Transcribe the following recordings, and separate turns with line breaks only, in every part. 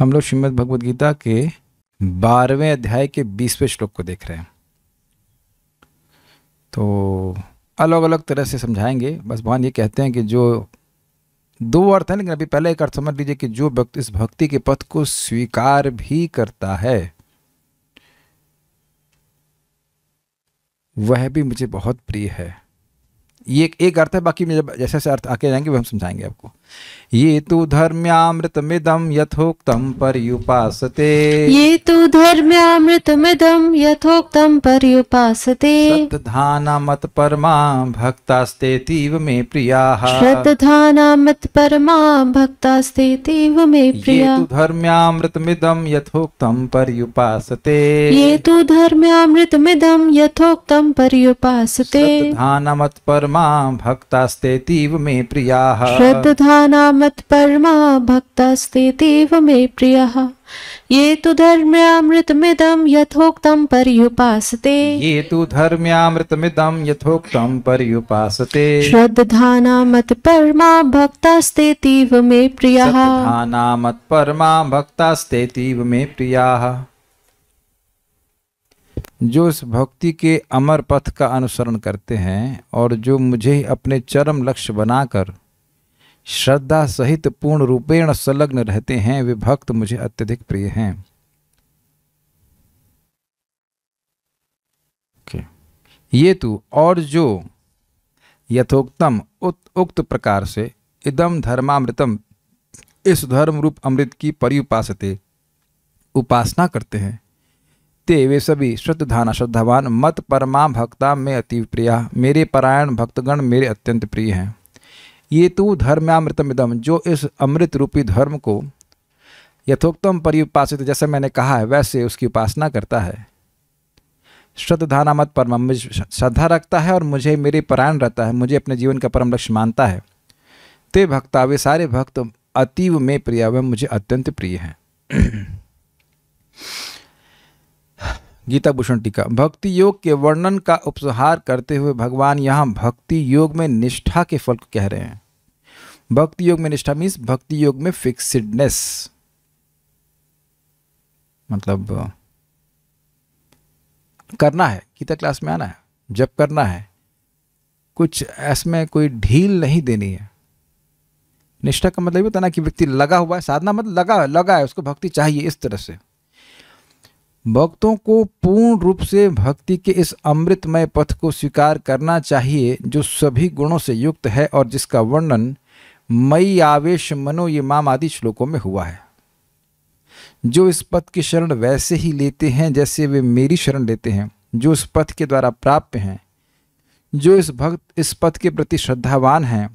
हम लोग श्रीमद भगवद गीता के बारहवें अध्याय के बीसवें श्लोक को देख रहे हैं तो अलग अलग तरह से समझाएंगे बस भगवान ये कहते हैं कि जो दो अर्थ हैं लेकिन अभी पहले एक अर्थ समझ लीजिए कि जो व्यक्ति इस भक्ति के पथ को स्वीकार भी करता है वह भी मुझे बहुत प्रिय है ये एक अर्थ है बाकी जब जैसे जैसे अर्थ आके जाएंगे वह हम समझाएंगे आपको ये तो धर्म्यामृतमिदम यथोक्तम पर्युपासते ये तो मिदम यथोक्तम पर्युपासते मत परमा भक्तास्ते तीव मे प्रियाः मत परमा भक्तास्ते तीव मे प्रिया ये तो धर्म्यामृतमिदम यथोक्तम पर्युपासते ये तो धर्म्यामृतमिदम यथोक्तम पर्युपासते मत परमा भक्तास्ते तीव मे प्रिया श्रद्धा मत्परमा भक्तास्ति देव मे प्रिय ये तो तु धर्म्यामृतमिदं यथोक्तं पर्युपासते ये तो धर्म्यामृत मिदम तु धर्म्यामृतमिदं श्रद्धा पर्युपासते परमा भक्तास्ते तीव मे प्रिय श्रद्धा प्रियः परमा भक्तास्ते तीव मे प्रियाः जो इस भक्ति के अमर पथ का अनुसरण करते हैं और जो मुझे अपने चरम लक्ष्य बनाकर श्रद्धा सहित पूर्ण रूपेण संलग्न रहते हैं वे भक्त मुझे अत्यधिक प्रिय हैं okay. ये तो और जो यथोक्तम उक्त प्रकार से इदम धर्मामृतम इस धर्म रूप अमृत की परिउपासते उपासना करते हैं ते वे सभी श्रद्धाना श्रद्धावान मत परमा भक्ता में अति प्रिया मेरे परायण भक्तगण मेरे अत्यंत प्रिय हैं ये तो इदम जो इस अमृत रूपी धर्म को यथोक्तम परिपासित जैसे मैंने कहा है वैसे उसकी उपासना करता है श्रद्धाना मत परम श्रद्धा रखता है और मुझे मेरे परायण रहता है मुझे अपने जीवन का परम लक्ष्य मानता है ते भक्ता वे सारे भक्त अतीव में प्रिय वह मुझे अत्यंत प्रिय हैं गीता भूषण टीका भक्ति योग के वर्णन का उपसंहार करते हुए भगवान यहाँ भक्ति योग में निष्ठा के फल को कह रहे हैं भक्ति योग में निष्ठा मीन्स भक्ति योग में फिक्सिडनेस मतलब करना है गीता क्लास में आना है जब करना है कुछ इसमें कोई ढील नहीं देनी है निष्ठा का मतलब ये होता ना कि व्यक्ति लगा हुआ है साधना मतलब लगा लगा है उसको भक्ति चाहिए इस तरह से भक्तों को पूर्ण रूप से भक्ति के इस अमृतमय पथ को स्वीकार करना चाहिए जो सभी गुणों से युक्त है और जिसका वर्णन मई आवेश मनो ये माम आदि श्लोकों में हुआ है जो इस पथ की शरण वैसे ही लेते हैं जैसे वे मेरी शरण लेते हैं जो इस पथ के द्वारा प्राप्त हैं जो इस भक्त इस पथ के प्रति श्रद्धावान हैं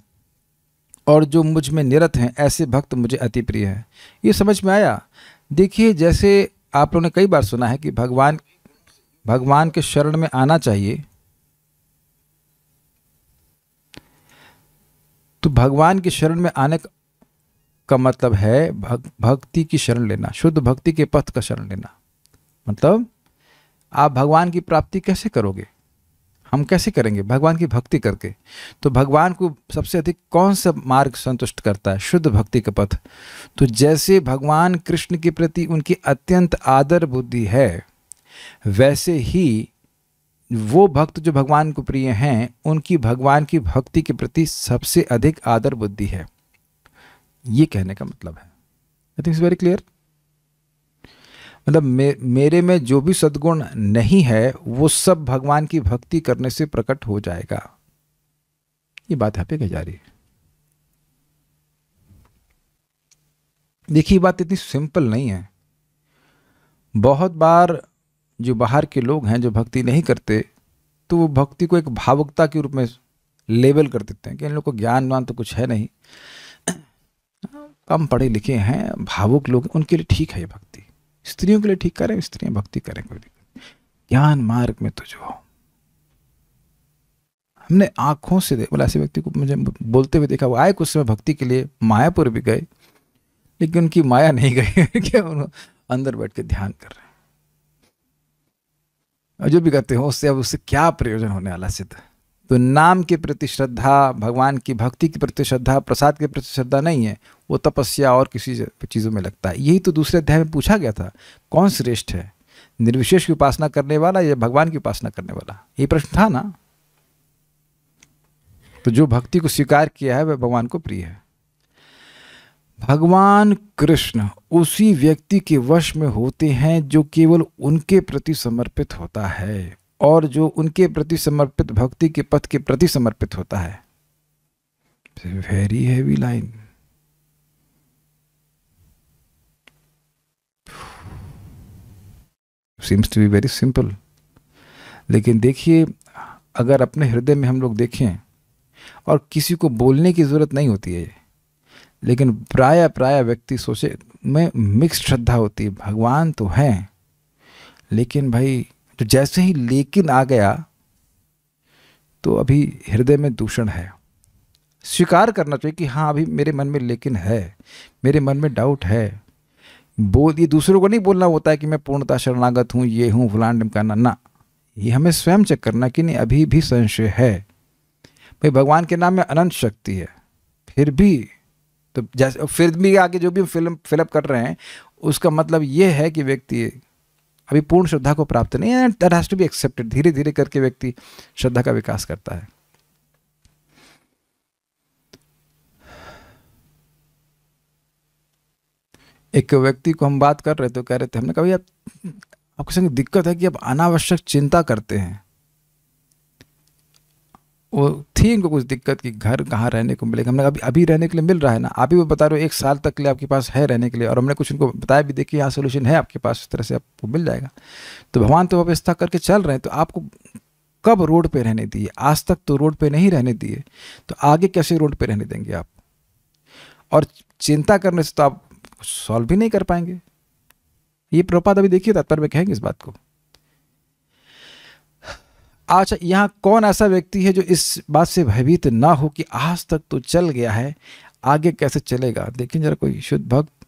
और जो मुझ में निरत हैं ऐसे भक्त मुझे अति प्रिय है ये समझ में आया देखिए जैसे आप लोगों ने कई बार सुना है कि भगवान भगवान के शरण में आना चाहिए तो भगवान के शरण में आने का मतलब है भग, भक्ति की शरण लेना शुद्ध भक्ति के पथ का शरण लेना मतलब आप भगवान की प्राप्ति कैसे करोगे हम कैसे करेंगे भगवान की भक्ति करके तो भगवान को सबसे अधिक कौन सा मार्ग संतुष्ट करता है शुद्ध भक्ति का पथ तो जैसे भगवान कृष्ण के प्रति उनकी अत्यंत आदर बुद्धि है वैसे ही वो भक्त जो भगवान को प्रिय हैं उनकी भगवान की भक्ति के प्रति सबसे अधिक आदर बुद्धि है ये कहने का मतलब है I think it's very clear मतलब मे, मेरे में जो भी सद्गुण नहीं है वो सब भगवान की भक्ति करने से प्रकट हो जाएगा ये बात यहाँ पे कही जा रही है देखिए बात इतनी सिंपल नहीं है बहुत बार जो बाहर के लोग हैं जो भक्ति नहीं करते तो वो भक्ति को एक भावुकता के रूप में लेबल कर देते हैं कि इन लोग को ज्ञान वान तो कुछ है नहीं कम पढ़े लिखे हैं भावुक लोग उनके लिए ठीक है ये भक्ति स्त्रियों के लिए ठीक करें स्त्रियां भक्ति करें कोई दिक्कत ज्ञान मार्ग में तो जो हो हमने आंखों से देख बोला ऐसे व्यक्ति को मुझे बोलते हुए देखा वो आए कुछ समय भक्ति के लिए मायापुर भी गए लेकिन उनकी माया नहीं गई क्या अंदर बैठ के ध्यान कर रहे हैं जो भी करते हो उससे अब उससे क्या प्रयोजन होने वाला सिद्ध तो नाम के प्रति श्रद्धा भगवान की भक्ति के प्रति श्रद्धा प्रसाद के प्रति श्रद्धा नहीं है वो तपस्या और किसी चीज़ों में लगता है यही तो दूसरे अध्याय में पूछा गया था कौन श्रेष्ठ है निर्विशेष की उपासना करने वाला या भगवान की उपासना करने वाला ये प्रश्न था ना तो जो भक्ति को स्वीकार किया है वह भगवान को प्रिय है भगवान कृष्ण उसी व्यक्ति के वश में होते हैं जो केवल उनके प्रति समर्पित होता है और जो उनके प्रति समर्पित भक्ति के पथ के प्रति समर्पित होता है very heavy line seems to be very simple लेकिन देखिए अगर अपने हृदय में हम लोग देखें और किसी को बोलने की ज़रूरत नहीं होती है लेकिन प्राय प्राय व्यक्ति सोचे में मिक्स श्रद्धा होती है भगवान तो हैं लेकिन भाई तो जैसे ही लेकिन आ गया तो अभी हृदय में दूषण है स्वीकार करना चाहिए कि हाँ अभी मेरे मन में लेकिन है मेरे मन में डाउट है बोल ये दूसरों को नहीं बोलना होता है कि मैं पूर्णता शरणागत हूँ ये हूँ फुलान डिमकाना ना ये हमें स्वयं चेक करना कि नहीं अभी भी संशय है भाई भगवान के नाम में अनंत शक्ति है फिर भी तो जैसे फिर भी आगे जो भी फिल्म फिलअप कर रहे हैं उसका मतलब ये है कि व्यक्ति अभी पूर्ण श्रद्धा को प्राप्त नहीं है that has to be accepted धीरे धीरे करके व्यक्ति श्रद्धा का विकास करता है एक व्यक्ति को हम बात कर रहे थे तो कह रहे थे हमने कहा आप, आपको संग दिक्कत है कि आप अनावश्यक चिंता करते हैं वो थी इनको कुछ दिक्कत कि घर कहाँ रहने को मिलेगा हमने अभी अभी रहने के लिए मिल रहा है ना आप ही वो बता रहे हो एक साल तक के लिए आपके पास है रहने के लिए और हमने कुछ इनको बताया भी देखिए यहाँ सोल्यूशन है आपके पास उस तरह से आपको मिल जाएगा तो भगवान तो व्यवस्था करके चल रहे हैं तो आपको कब रोड पर रहने दिए आज तक तो रोड पर नहीं रहने दिए तो आगे कैसे रोड पर रहने देंगे आप और चिंता करने से तो आप सॉल्व भी नहीं कर पाएंगे ये प्रपात अभी देखिए तात्पर्य कहेंगे इस बात को आज अच्छा, यहाँ कौन ऐसा व्यक्ति है जो इस बात से भयभीत ना हो कि आज तक तो चल गया है आगे कैसे चलेगा देखें जरा कोई शुद्ध भक्त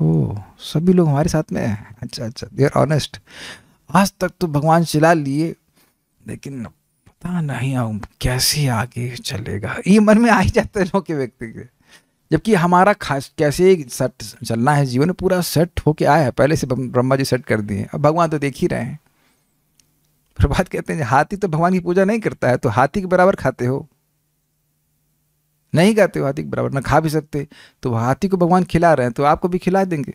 हो सभी लोग हमारे साथ में हैं अच्छा अच्छा देर ऑनेस्ट आज तक तो भगवान चला लिए लेकिन पता नहीं कैसे आगे चलेगा ये मन में आ ही जाते हैं लोग के व्यक्ति के जबकि हमारा खास कैसे सेट चलना है जीवन पूरा सेट होके आया है पहले से ब्रह्मा जी सेट कर दिए अब भगवान तो देख ही रहे हैं प्रभात कहते हैं हाथी तो भगवान की पूजा नहीं करता है तो हाथी के बराबर खाते हो नहीं खाते हो हाथी के बराबर ना खा भी सकते तो हाथी को भगवान खिला रहे हैं तो आपको भी खिला देंगे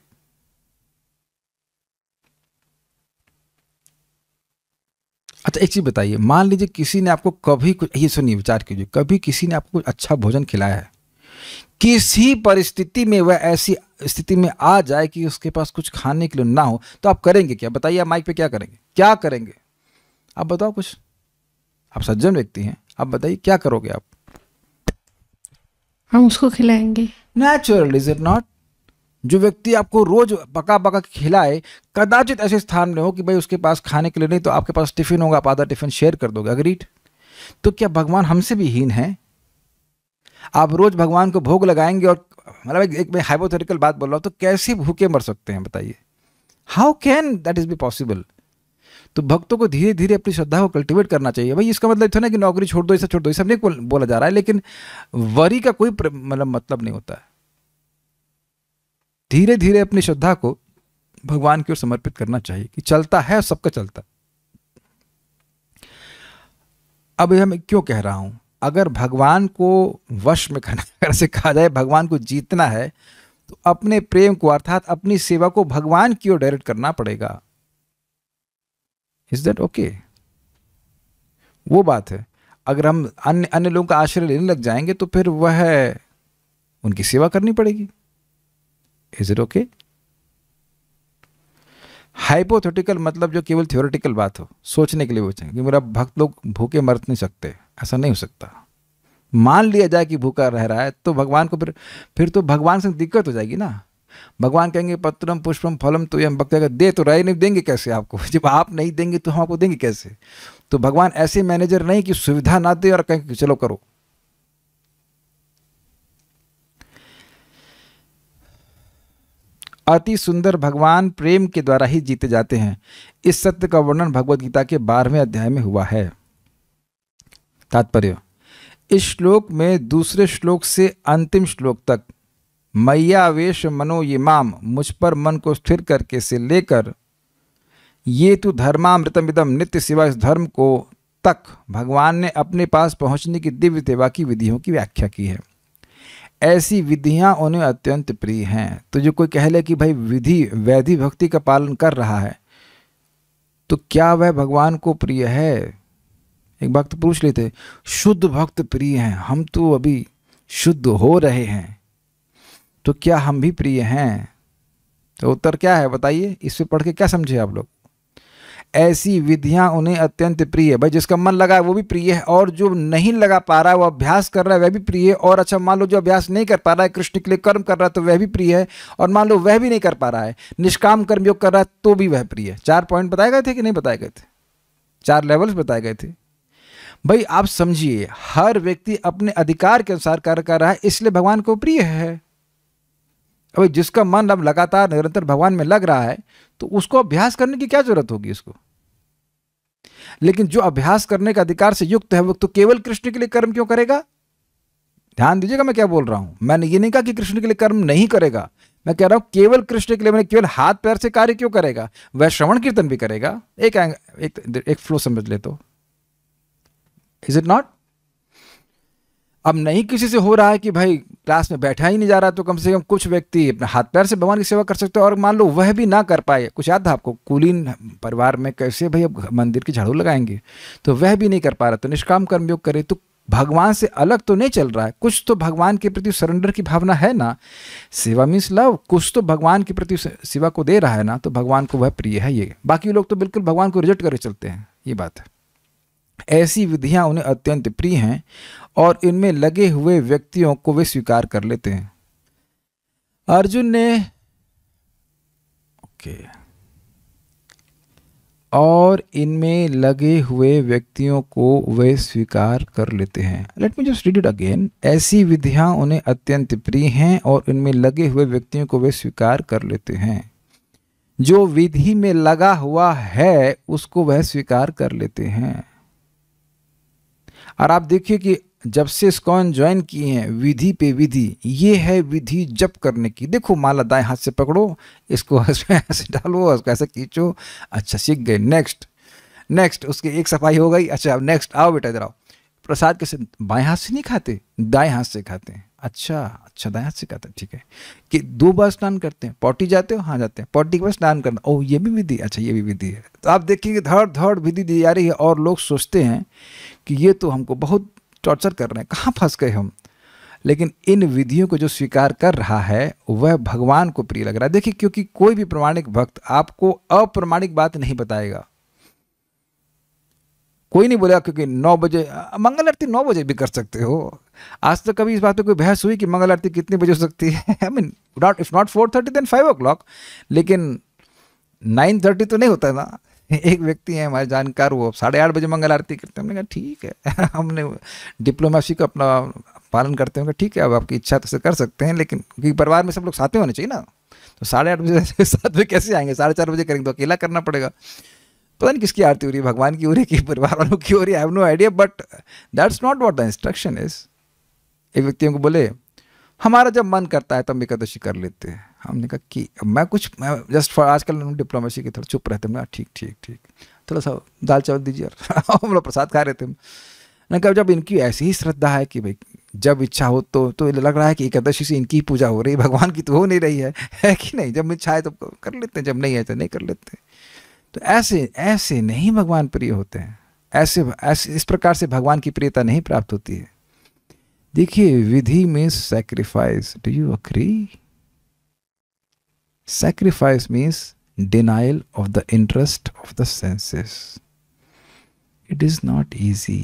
अच्छा एक चीज़ बताइए मान लीजिए किसी ने आपको कभी कुछ ये सुनिए विचार कीजिए कभी किसी ने आपको कुछ अच्छा भोजन खिलाया है किसी परिस्थिति में वह ऐसी स्थिति में आ जाए कि उसके पास कुछ खाने के लिए ना हो तो आप करेंगे क्या बताइए आप माइक पे क्या करेंगे क्या करेंगे आप बताओ कुछ आप सज्जन व्यक्ति हैं आप बताइए क्या करोगे आप हम उसको खिलाएंगे नेचुरल इज इट नॉट जो व्यक्ति आपको रोज पका पका खिलाए कदाचित ऐसे स्थान में हो कि भाई उसके पास खाने के लिए नहीं तो आपके पास टिफिन होगा आप आधा टिफिन शेयर कर दोगे अग्रीट तो क्या भगवान हमसे भी हीन है आप रोज़ भगवान को भोग लगाएंगे और मतलब एक मैं हाइपोथेटिकल बात बोल रहा हूँ तो कैसे भूखे मर सकते हैं बताइए how can that is be possible तो भक्तों को धीरे धीरे अपनी श्रद्धा को कल्टिवेट करना चाहिए भाई इसका मतलब इतना तो कि नौकरी छोड़ दो ऐसा छोड़ दो ऐसा नहीं बोला जा रहा है लेकिन वरी का कोई मतलब मतलब नहीं होता है धीरे धीरे अपनी श्रद्धा को भगवान की ओर समर्पित करना चाहिए कि चलता है सबका चलता अब यह मैं क्यों कह रहा हूं अगर भगवान को वश में करना अगर से कहा जाए भगवान को जीतना है तो अपने प्रेम को अर्थात अपनी सेवा को भगवान की ओर डायरेक्ट करना पड़ेगा इज दैट ओके वो बात है अगर हम अन्य अन्य लोगों का आश्रय लेने लग जाएंगे तो फिर वह उनकी सेवा करनी पड़ेगी इज इट ओके हाइपोथेटिकल मतलब जो केवल थियोरेटिकल बात हो सोचने के लिए वो हैं कि मेरा भक्त लोग भूखे मर नहीं सकते ऐसा नहीं हो सकता मान लिया जाए कि भूखा रह रहा है तो भगवान को फिर फिर तो भगवान से दिक्कत हो जाएगी ना भगवान कहेंगे पत्रम पुष्पम फलम तो यम भक्त दे तो रहे नहीं देंगे कैसे आपको जब आप नहीं देंगे तो हम आपको देंगे कैसे तो भगवान ऐसे मैनेजर नहीं कि सुविधा ना दे और कहें चलो करो अति सुंदर भगवान प्रेम के द्वारा ही जीते जाते हैं इस सत्य का वर्णन भगवत गीता के बारहवें अध्याय में हुआ है तात्पर्य इस श्लोक में दूसरे श्लोक से अंतिम श्लोक तक मैयावेश मनो ये माम मुझ पर मन को स्थिर करके से लेकर ये तो धर्मामृतमिदम नित्य सिवा इस धर्म को तक भगवान ने अपने पास पहुंचने की दिव्य सेवा की विधियों की व्याख्या की है ऐसी विधियां उन्हें अत्यंत प्रिय हैं तो जो कोई कह ले कि भाई विधि वैधि भक्ति का पालन कर रहा है तो क्या वह भगवान को प्रिय है एक भक्त पूछ लेते शुद्ध भक्त प्रिय हैं हम तो अभी शुद्ध हो रहे हैं तो क्या हम भी प्रिय हैं तो उत्तर क्या है बताइए इससे पढ़ के क्या समझे आप लोग ऐसी विधियां उन्हें अत्यंत प्रिय है भाई जिसका मन लगा है वो भी प्रिय है और जो नहीं लगा पा रहा है वो अभ्यास कर रहा है वह भी प्रिय है और अच्छा मान लो जो अभ्यास नहीं कर पा रहा है कृष्ण के लिए कर्म कर रहा है तो वह भी प्रिय है और मान लो वह भी नहीं कर पा रहा है निष्काम कर्मयोग कर रहा है तो भी वह प्रिय है चार पॉइंट बताए गए थे कि नहीं बताए गए थे चार लेवल्स बताए गए थे भाई आप समझिए हर व्यक्ति अपने अधिकार के अनुसार कार्य कर रहा है इसलिए भगवान को प्रिय है अब जिसका मन अब लगातार निरंतर भगवान में लग रहा है तो उसको अभ्यास करने की क्या जरूरत होगी उसको लेकिन जो अभ्यास करने का अधिकार से युक्त है वो तो केवल कृष्ण के लिए कर्म क्यों करेगा ध्यान दीजिएगा मैं क्या बोल रहा हूं मैंने ये नहीं कहा कि कृष्ण के लिए कर्म नहीं करेगा मैं कह रहा हूं केवल कृष्ण के लिए मैंने केवल हाथ पैर से कार्य क्यों करेगा वह श्रवण कीर्तन भी करेगा एक एक, एक फ्लो समझ ले तो इज इट नॉट अब नहीं किसी से हो रहा है कि भाई क्लास में बैठा ही नहीं जा रहा तो कम से कम कुछ व्यक्ति अपने हाथ पैर से भगवान की सेवा कर सकते हो और मान लो वह भी ना कर पाए कुछ याद था आपको कुलीन परिवार में कैसे भाई अब मंदिर की झाड़ू लगाएंगे तो वह भी नहीं कर पा रहा तो निष्काम कर्मयोग करे तो भगवान से अलग तो नहीं चल रहा है कुछ तो भगवान के प्रति सरेंडर की भावना है ना सेवा मीन्स लव कुछ तो भगवान के प्रति सेवा को दे रहा है ना तो भगवान को वह प्रिय है ये बाकी लोग तो बिल्कुल भगवान को रिजेक्ट करके चलते हैं ये बात है ऐसी विधियां उन्हें अत्यंत प्रिय हैं और इनमें लगे हुए व्यक्तियों को वे स्वीकार कर लेते हैं अर्जुन ने ओके और इनमें लगे हुए व्यक्तियों को वे स्वीकार कर लेते हैं let me just read it again ऐसी विधियां उन्हें अत्यंत प्रिय हैं और इनमें लगे हुए व्यक्तियों को वे स्वीकार कर लेते हैं जो विधि में लगा हुआ है उसको वह स्वीकार कर लेते हैं और आप देखिए कि जब से स्कॉन ज्वाइन किए हैं विधि पे विधि ये है विधि जप करने की देखो माला दाएं हाथ से पकड़ो इसको इसमें ऐसे डालो उसको ऐसे खींचो अच्छा सीख गए नेक्स्ट नेक्स्ट उसकी एक सफाई हो गई अच्छा अब नेक्स्ट आओ बेटा इधर आओ प्रसाद कैसे बाएं हाथ से नहीं खाते दाएं हाथ से खाते हैं अच्छा अच्छा दया से कहता है ठीक है कि दो बार स्नान करते हैं पॉटी जाते हो हाँ जाते हैं पॉटी के बाद स्नान करना ओह ये भी विधि अच्छा ये भी विधि है तो आप देखिए धड़ धड़ विधि दी जा रही है और लोग सोचते हैं कि ये तो हमको बहुत टॉर्चर कर रहे हैं कहाँ फंस गए हम लेकिन इन विधियों को जो स्वीकार कर रहा है वह भगवान को प्रिय लग रहा है देखिए क्योंकि कोई भी प्रमाणिक भक्त आपको अप्रमाणिक बात नहीं बताएगा कोई नहीं बोलेगा क्योंकि नौ बजे मंगल आरती नौ बजे भी कर सकते हो आज तक कभी इस बात पे कोई बहस हुई कि मंगल आरती कितने बजे हो सकती है I mean not if not four thirty then five o'clock लेकिन नाइन थर्टी तो नहीं होता ना एक व्यक्ति है हमारे जानकार वो साढ़े आठ बजे मंगल आरती करते हैं हमने कहा ठीक है हमने डिप्लोमेसी का अपना पालन करते हैं ठीक है अब आपकी इच्छा तो से कर सकते हैं लेकिन क्योंकि परिवार में सब लोग साथ में होने चाहिए ना तो साढ़े आठ बजे सात बजे कैसे आएंगे साढ़े चार बजे करेंगे तो अकेला करना पड़ेगा पता नहीं किसकी आरती हो रही है भगवान की हो रही है कि परिवार वालों की हो रही है I have no idea but that's not what the instruction is एक व्यक्ति हमको बोले हमारा जब मन करता है तब हम एकादशी कर लेते हैं हमने कहा कि मैं कुछ मैं जस्ट फॉर आजकल डिप्लोमेसी के थोड़ा चुप रहते हैं ठीक ठीक ठीक थोड़ा सा दाल चावल दीजिए हम लोग प्रसाद खा रहे थे मैंने कहा जब इनकी ऐसी ही श्रद्धा है कि भाई जब इच्छा हो तो तो लग रहा है कि एकादशी से इनकी पूजा हो रही है भगवान की तो हो नहीं रही है है कि नहीं जब इच्छा है तो कर लेते हैं जब नहीं है तो नहीं कर लेते तो ऐसे ऐसे नहीं भगवान प्रिय होते हैं ऐसे ऐसे इस प्रकार से भगवान की प्रियता नहीं प्राप्त होती है देखिए विधि में sacrifice do you agree sacrifice means denial of the interest of the senses it is not easy.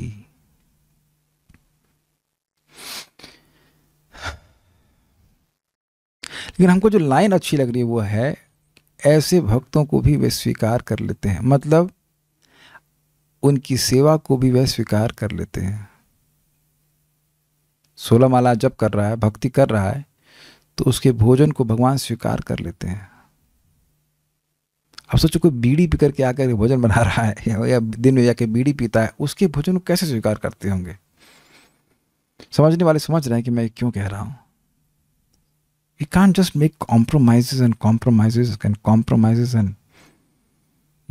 लेकिन हमको जो लाइन अच्छी लग रही है वो है ऐसे भक्तों को भी वे स्वीकार कर लेते हैं मतलब उनकी सेवा को भी वे स्वीकार कर लेते हैं सोलह माला जप कर रहा है भक्ति कर रहा है तो उसके भोजन को भगवान स्वीकार कर लेते हैं अब सोचो कोई बीड़ी पी करके आकर भोजन बना रहा है या, या दिन में जाके बीड़ी पीता है उसके भोजन को कैसे स्वीकार करते होंगे समझने वाले समझ रहे हैं कि मैं क्यों कह रहा हूं you can just make compromises and compromises can compromises and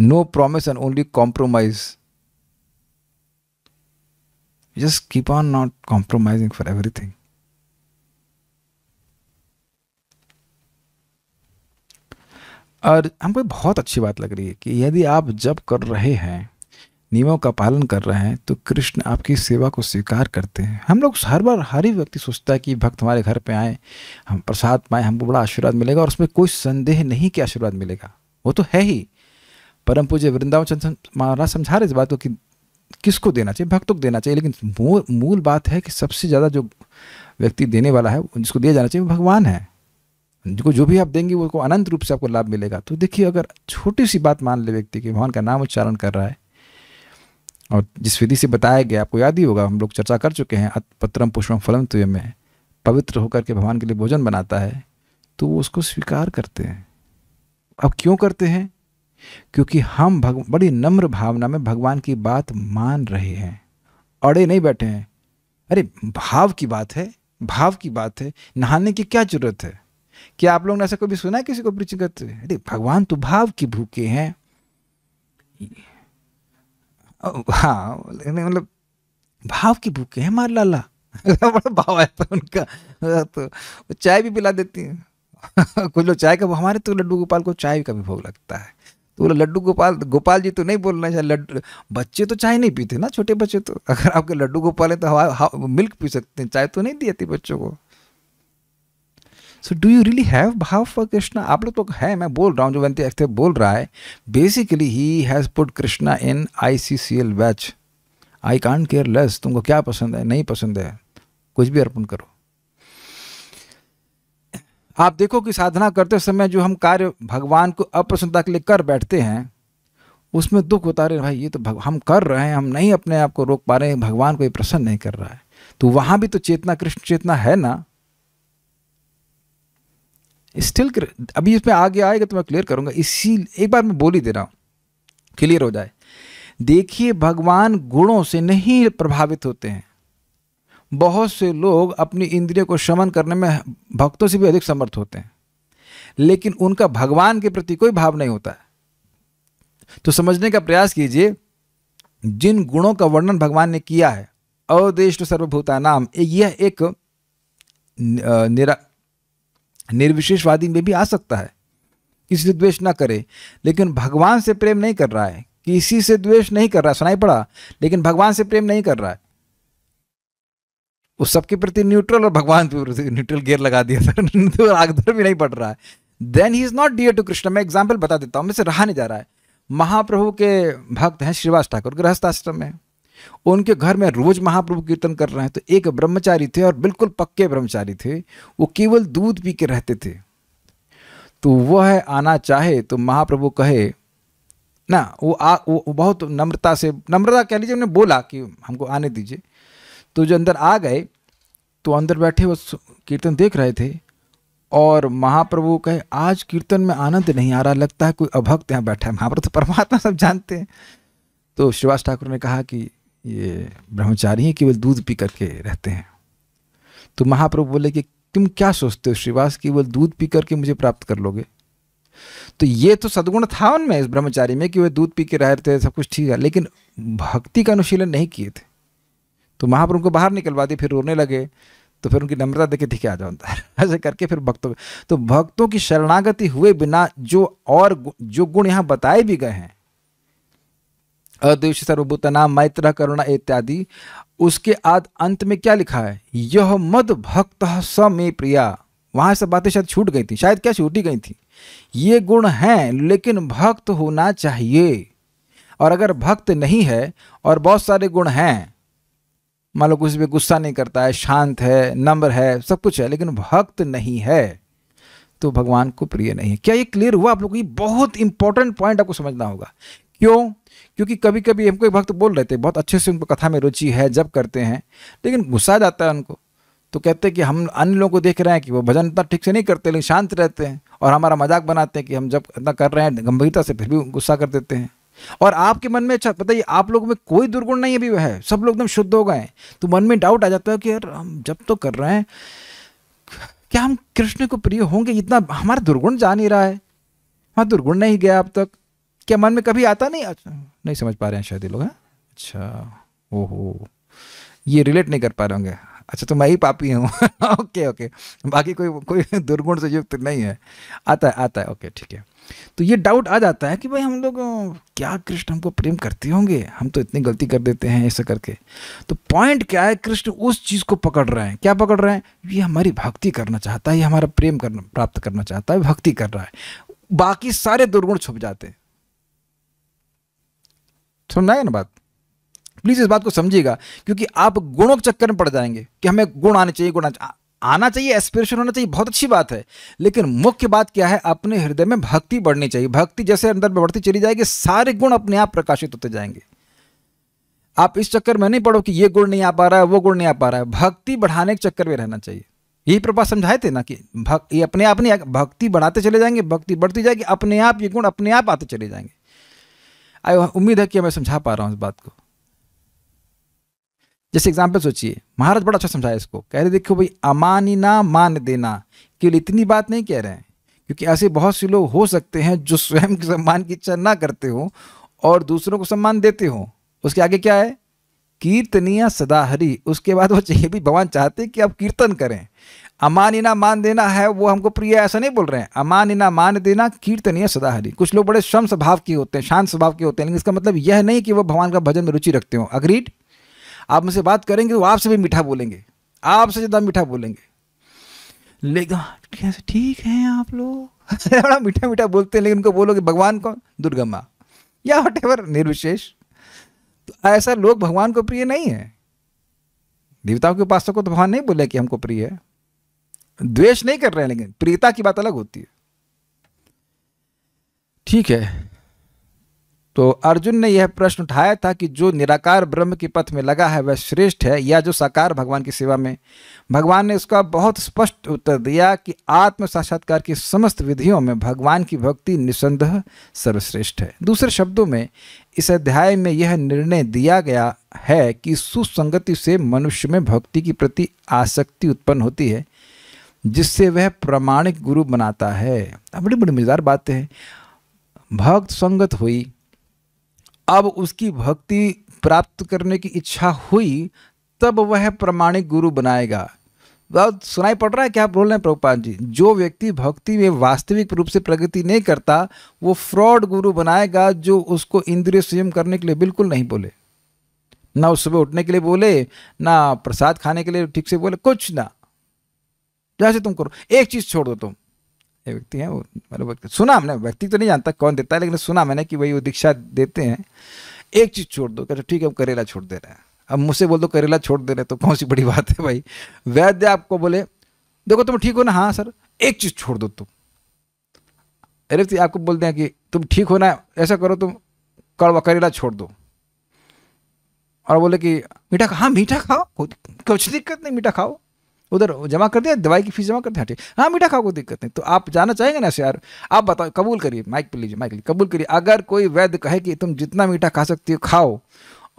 no promise and only compromise You just keep on not compromising for everything. और हमको बहुत अच्छी बात लग रही है कि यदि आप जब कर रहे हैं नियमों का पालन कर रहे हैं तो कृष्ण आपकी सेवा को स्वीकार करते हैं हम लोग हर बार हर ही व्यक्ति सोचता है कि भक्त हमारे घर पे आए हम प्रसाद पाए हमको बड़ा आशीर्वाद मिलेगा और उसमें कोई संदेह नहीं कि आशीर्वाद मिलेगा वो तो है ही परम पूज्य वृंदावन चंद महाराज समझा रहे इस बात को कि किसको देना चाहिए भक्तों को देना चाहिए लेकिन मूल मूल बात है कि सबसे ज़्यादा जो व्यक्ति देने वाला है जिसको दिया जाना चाहिए वो भगवान है जिनको जो भी आप देंगे वो अनंत रूप से आपको लाभ मिलेगा तो देखिए अगर छोटी सी बात मान ले व्यक्ति कि भगवान का नाम उच्चारण कर रहा है और जिस विधि से बताया गया आपको याद ही होगा हम लोग चर्चा कर चुके हैं पत्रम पुष्पम फलम तुय में पवित्र होकर के भगवान के लिए भोजन बनाता है तो वो उसको स्वीकार करते हैं अब क्यों करते हैं क्योंकि हम भग, बड़ी नम्र भावना में भगवान की बात मान रहे हैं अड़े नहीं बैठे हैं अरे भाव की बात है भाव की बात है नहाने की क्या जरूरत है क्या आप लोगों ने ऐसा कभी सुना है किसी को प्रचिंग करते तो? अरे भगवान तो भाव की भूखे हैं हाँ मतलब भाव की भूखे हैं मार लाला बड़ा भाव है तो उनका हाँ, तो चाय भी पिला देती है कुछ लोग चाय का हमारे तो लड्डू गोपाल को चाय का भी भोग लगता है तो बोला लड्डू गोपाल गोपाल जी तो नहीं बोलना चाहिए लड्डू बच्चे तो चाय नहीं पीते ना छोटे बच्चे तो अगर आपके लड्डू गोपाल है तो हवा मिल्क पी सकते हैं चाय तो नहीं दी जाती बच्चों को so do you really have भाव फॉर कृष्णा आप लोग तो है मैं बोल रहा हूँ जो वंती अख्तर बोल रहा है basically he has put Krishna in I C C L batch I can't care less तुमको क्या पसंद है नहीं पसंद है कुछ भी अर्पण करो आप देखो कि साधना करते समय जो हम कार्य भगवान को अप्रसन्नता के लिए कर बैठते हैं उसमें दुख होता रहे भाई ये तो हम कर रहे हैं हम नहीं अपने आप को रोक पा रहे हैं भगवान को ये प्रसन्न नहीं कर रहा है तो वहां भी तो चेतना कृष्ण चेतना है ना स्टिल अभी इसमें आगे आएगा तो मैं क्लियर करूंगा इसी एक बार मैं बोल ही दे रहा हूँ क्लियर हो जाए देखिए भगवान गुणों से नहीं प्रभावित होते हैं बहुत से लोग अपनी इंद्रियों को शमन करने में भक्तों से भी अधिक समर्थ होते हैं लेकिन उनका भगवान के प्रति कोई भाव नहीं होता है तो समझने का प्रयास कीजिए जिन गुणों का वर्णन भगवान ने किया है अवदेष्ट सर्वभूता नाम यह एक निरा निर्विशेषवादी में भी आ सकता है किसी से द्वेष ना करे लेकिन भगवान से प्रेम नहीं कर रहा है किसी से द्वेष नहीं कर रहा है सुनाई पड़ा लेकिन भगवान से प्रेम नहीं कर रहा है उस सबके प्रति न्यूट्रल और भगवान के प्रति न्यूट्रल गेयर लगा दिया सर तो आगधर भी नहीं पड़ रहा है then he is not dear to Krishna मैं एग्जाम्पल बता देता हूँ मैं रहा नहीं जा रहा है महाप्रभु के भक्त हैं श्रीवास ठाकुर गृहस्थ आश्रम में उनके घर में रोज महाप्रभु कीर्तन कर रहे हैं तो एक ब्रह्मचारी थे और बिल्कुल पक्के ब्रह्मचारी थे वो केवल दूध पी के रहते थे तो वह आना चाहे तो महाप्रभु कहे ना वो आ वो बहुत नम्रता से नम्रता कह लीजिए उन्हें बोला कि हमको आने दीजिए तो जो अंदर आ गए तो अंदर बैठे वो कीर्तन देख रहे थे और महाप्रभु कहे आज कीर्तन में आनंद नहीं आ रहा लगता है कोई अभक्त यहाँ बैठा है महाप्रभु तो परमात्मा सब जानते हैं तो श्रीवास ठाकुर ने कहा कि ये ब्रह्मचारी हैं केवल दूध पी करके रहते हैं तो महाप्रभु बोले कि तुम क्या सोचते हो श्रीवास केवल दूध पी करके मुझे प्राप्त कर लोगे तो ये तो सदगुण था उनमें इस ब्रह्मचारी में कि वे दूध पी के रह रहे थे सब कुछ ठीक है लेकिन भक्ति का अनुशीलन नहीं किए थे तो महाप्रभु को बाहर निकलवा दी फिर रोने लगे तो फिर उनकी नम्रता देखे ठीक क्या आ जाओ ऐसे करके फिर भक्तों तो भक्तों की शरणागति हुए बिना जो और जो गुण यहाँ बताए भी गए हैं अद्वेश सर्वभूतना मैत्र करुणा इत्यादि उसके आद अंत में क्या लिखा है यह मद भक्त स मे प्रिया वहाँ से बातें शायद छूट गई थी शायद क्या छूटी गई थी ये गुण हैं लेकिन भक्त होना चाहिए और अगर भक्त नहीं है और बहुत सारे गुण हैं मान लो कुछ भी गुस्सा नहीं करता है शांत है नम्र है सब कुछ है लेकिन भक्त नहीं है तो भगवान को प्रिय नहीं है क्या ये क्लियर हुआ आप लोग को ये बहुत इंपॉर्टेंट पॉइंट आपको समझना होगा क्यों क्योंकि कभी कभी हमको एक भक्त बोल रहे थे बहुत अच्छे से उनको कथा में रुचि है जब करते हैं लेकिन गुस्सा जाता है उनको तो कहते हैं कि हम अन्य लोगों को देख रहे हैं कि वो भजन इतना ठीक से नहीं करते लेकिन शांत रहते हैं और हमारा मजाक बनाते हैं कि हम जब इतना कर रहे हैं गंभीरता से फिर भी गुस्सा कर देते हैं और आपके मन में अच्छा पता है आप लोगों में कोई दुर्गुण नहीं अभी वह है सब लोग एकदम शुद्ध हो गए तो मन में डाउट आ जाता है कि यार हम जब तो कर रहे हैं क्या हम कृष्ण को प्रिय होंगे इतना हमारा दुर्गुण जा नहीं रहा है हमारा दुर्गुण नहीं गया अब तक क्या मन में कभी आता नहीं अच्छा नहीं समझ पा रहे हैं शायद ये लोग हैं अच्छा ओहो ये रिलेट नहीं कर पा रहे होंगे अच्छा तो मैं ही पापी हूँ ओके ओके बाकी कोई कोई दुर्गुण से युक्त नहीं है आता है आता है ओके ठीक है तो ये डाउट आ जाता है कि भाई हम लोग क्या कृष्ण हमको प्रेम करते होंगे हम तो इतनी गलती कर देते हैं ऐसा करके तो पॉइंट क्या है कृष्ण उस चीज़ को पकड़ रहे हैं क्या पकड़ रहे हैं ये हमारी भक्ति करना चाहता है ये हमारा प्रेम करना प्राप्त करना चाहता है भक्ति कर रहा है बाकी सारे दुर्गुण छुप जाते सुनना है ना बात प्लीज़ इस बात को समझिएगा क्योंकि आप गुणों के चक्कर में पड़ जाएंगे कि हमें गुण आने चाहिए गुण आने चाहिए आना चाहिए एस्पिरेशन होना चाहिए बहुत अच्छी बात है लेकिन मुख्य बात क्या है अपने हृदय में भक्ति बढ़नी चाहिए भक्ति जैसे अंदर में बढ़ती चली जाएगी सारे गुण अपने आप प्रकाशित होते जाएंगे आप इस चक्कर में नहीं पढ़ो कि ये गुण नहीं आ पा रहा है वो गुण नहीं आ पा रहा है भक्ति बढ़ाने के चक्कर में रहना चाहिए यही प्रभा समझाए थे ना कि ये अपने आप नहीं भक्ति बढ़ाते चले जाएंगे भक्ति बढ़ती जाएगी अपने आप ये गुण अपने आप आते चले जाएंगे आई उम्मीद है कि मैं समझा पा रहा हूँ इस बात को जैसे एग्जाम्पल सोचिए महाराज बड़ा अच्छा समझाया इसको कह रहे देखो भाई अमानिना मान देना केवल इतनी बात नहीं कह रहे हैं क्योंकि ऐसे बहुत से लोग हो सकते हैं जो स्वयं के सम्मान की इच्छा ना करते हो और दूसरों को सम्मान देते हो उसके आगे क्या है कीर्तनिया सदाहरी उसके बाद वो चाहिए भी भगवान चाहते कि आप कीर्तन करें अमानिना मान देना है वो हमको प्रिय ऐसा नहीं बोल रहे हैं अमानिना मान देना कीर्तनीय हरी कुछ लोग बड़े श्रम स्वभाव के होते हैं शांत स्वभाव के होते हैं लेकिन इसका मतलब यह नहीं कि वो भगवान का भजन में रुचि रखते हो अग्रीड आप मुझसे बात करेंगे तो आपसे भी मीठा बोलेंगे आपसे ज़्यादा मीठा बोलेंगे लेकिन हाँ, ठीक है आप लोग बड़ा मीठा मीठा बोलते हैं लेकिन उनको बोलोगे भगवान कौन दुर्गा माँ या वट एवर निर्विशेष तो ऐसा लोग भगवान को प्रिय नहीं है देवताओं के पास को तो भगवान नहीं बोले कि हमको प्रिय है द्वेष नहीं कर रहे हैं लेकिन प्रियता की बात अलग होती है ठीक है तो अर्जुन ने यह प्रश्न उठाया था कि जो निराकार ब्रह्म के पथ में लगा है वह श्रेष्ठ है या जो साकार भगवान की सेवा में भगवान ने उसका बहुत स्पष्ट उत्तर दिया कि आत्म साक्षात्कार की समस्त विधियों में भगवान की भक्ति निसंदेह सर्वश्रेष्ठ है दूसरे शब्दों में इस अध्याय में यह निर्णय दिया गया है कि सुसंगति से मनुष्य में भक्ति के प्रति आसक्ति उत्पन्न होती है जिससे वह प्रमाणिक गुरु बनाता है बड़ी बड़ी मजेदार बातें हैं भक्त संगत हुई अब उसकी भक्ति प्राप्त करने की इच्छा हुई तब वह प्रमाणिक गुरु बनाएगा बहुत सुनाई पड़ रहा है क्या आप बोल रहे हैं प्रभुपाल जी जो व्यक्ति भक्ति में वास्तविक रूप से प्रगति नहीं करता वो फ्रॉड गुरु बनाएगा जो उसको इंद्रिय संयम करने के लिए बिल्कुल नहीं बोले ना उस सुबह उठने के लिए बोले ना प्रसाद खाने के लिए ठीक से बोले कुछ ना जैसे तुम करो एक चीज़ छोड़ दो तुम व्यक्ति हैं वो मतलब सुना हमने व्यक्ति तो नहीं जानता कौन देता है लेकिन सुना मैंने कि भाई वो दीक्षा देते हैं एक चीज़ छोड़ दो कहते ठीक है हम करेला छोड़ दे रहे हैं अब मुझसे बोल दो करेला छोड़ दे रहे तो कौन सी बड़ी बात है भाई वैद्य आपको बोले देखो तुम ठीक हो ना हाँ सर एक चीज़ छोड़ दो तुम अरे तो आपको बोलते हैं कि तुम ठीक हो ना ऐसा करो तुम कड़वा करेला छोड़ दो और बोले कि मीठा खा हाँ मीठा खाओ कुछ दिक्कत नहीं मीठा खाओ उधर जमा कर दिया दवाई की फीस जमा करते ठीक हाँ मीठा खाओ को दिक्कत नहीं तो आप जाना चाहेंगे ना यार आप बताओ कबूल करिए माइक पर लीजिए माइक लीजिए कबूल करिए अगर कोई वैद्य कहे कि तुम जितना मीठा खा सकती हो खाओ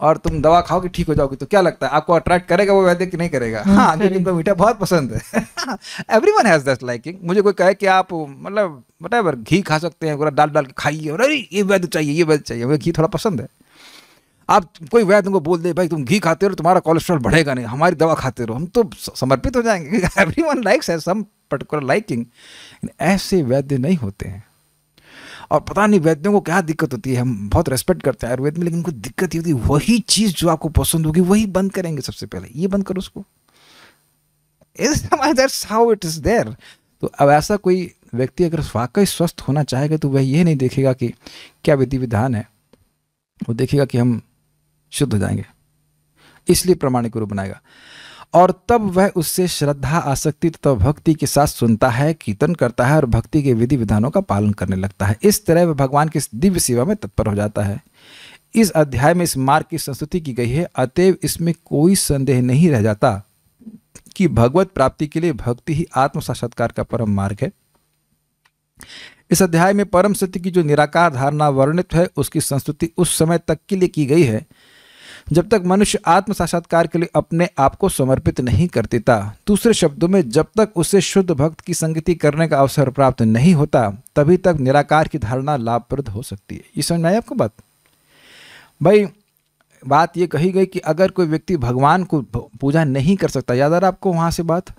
और तुम दवा खाओगे ठीक हो जाओगे तो क्या लगता है आपको अट्रैक्ट करेगा वो वैद्य कि नहीं करेगा हाँ क्योंकि हाँ, तुमको मीठा बहुत पसंद है everyone has that liking मुझे कोई कहे कि आप मतलब वट घी खा सकते हैं पूरा डाल डाल के खाइए और अरे ये वैद्य चाहिए ये वैद्य चाहिए मुझे घी थोड़ा पसंद है आप कोई वैद्य तुमको बोल दे भाई तुम घी खाते रहो तुम्हारा कोलेस्ट्रॉल बढ़ेगा नहीं हमारी दवा खाते रहो हम तो समर्पित हो जाएंगे एवरी वन लाइक्स है सम पर्टिकुलर लाइकिंग ऐसे वैद्य नहीं होते हैं और पता नहीं वैद्यों को क्या दिक्कत होती है हम बहुत रेस्पेक्ट करते हैं आयुर्वेद में लेकिन उनको दिक्कत ये होती है वही चीज़ जो आपको पसंद होगी वही बंद करेंगे सबसे पहले ये बंद करो उसको हाउ इट इज़ देयर तो अब ऐसा कोई व्यक्ति अगर वाकई स्वस्थ होना चाहेगा तो वह ये नहीं देखेगा कि क्या विधि विधान है वो देखेगा कि हम शुद्ध हो जाएंगे इसलिए प्रमाणिक गुरु बनाएगा और तब वह उससे श्रद्धा आसक्ति तथा तो भक्ति के साथ सुनता है कीर्तन करता है और भक्ति के विधि विधानों का पालन करने लगता है इस तरह वह भगवान की दिव्य सेवा में तत्पर हो जाता है इस अध्याय में इस मार्ग की संस्तुति की गई है अतएव इसमें कोई संदेह नहीं रह जाता कि भगवत प्राप्ति के लिए भक्ति ही आत्म साक्षात्कार का परम मार्ग है इस अध्याय में परम सत्य की जो निराकार धारणा वर्णित है उसकी संस्तुति उस समय तक के लिए की गई है जब तक मनुष्य आत्म साक्षात्कार के लिए अपने आप को समर्पित नहीं कर देता दूसरे शब्दों में जब तक उसे शुद्ध भक्त की संगति करने का अवसर प्राप्त नहीं होता तभी तक निराकार की धारणा लाभप्रद हो सकती है ये समझ में आपको बात भाई बात ये कही गई कि अगर कोई व्यक्ति भगवान को पूजा नहीं कर सकता याद आ रहा आपको वहाँ से बात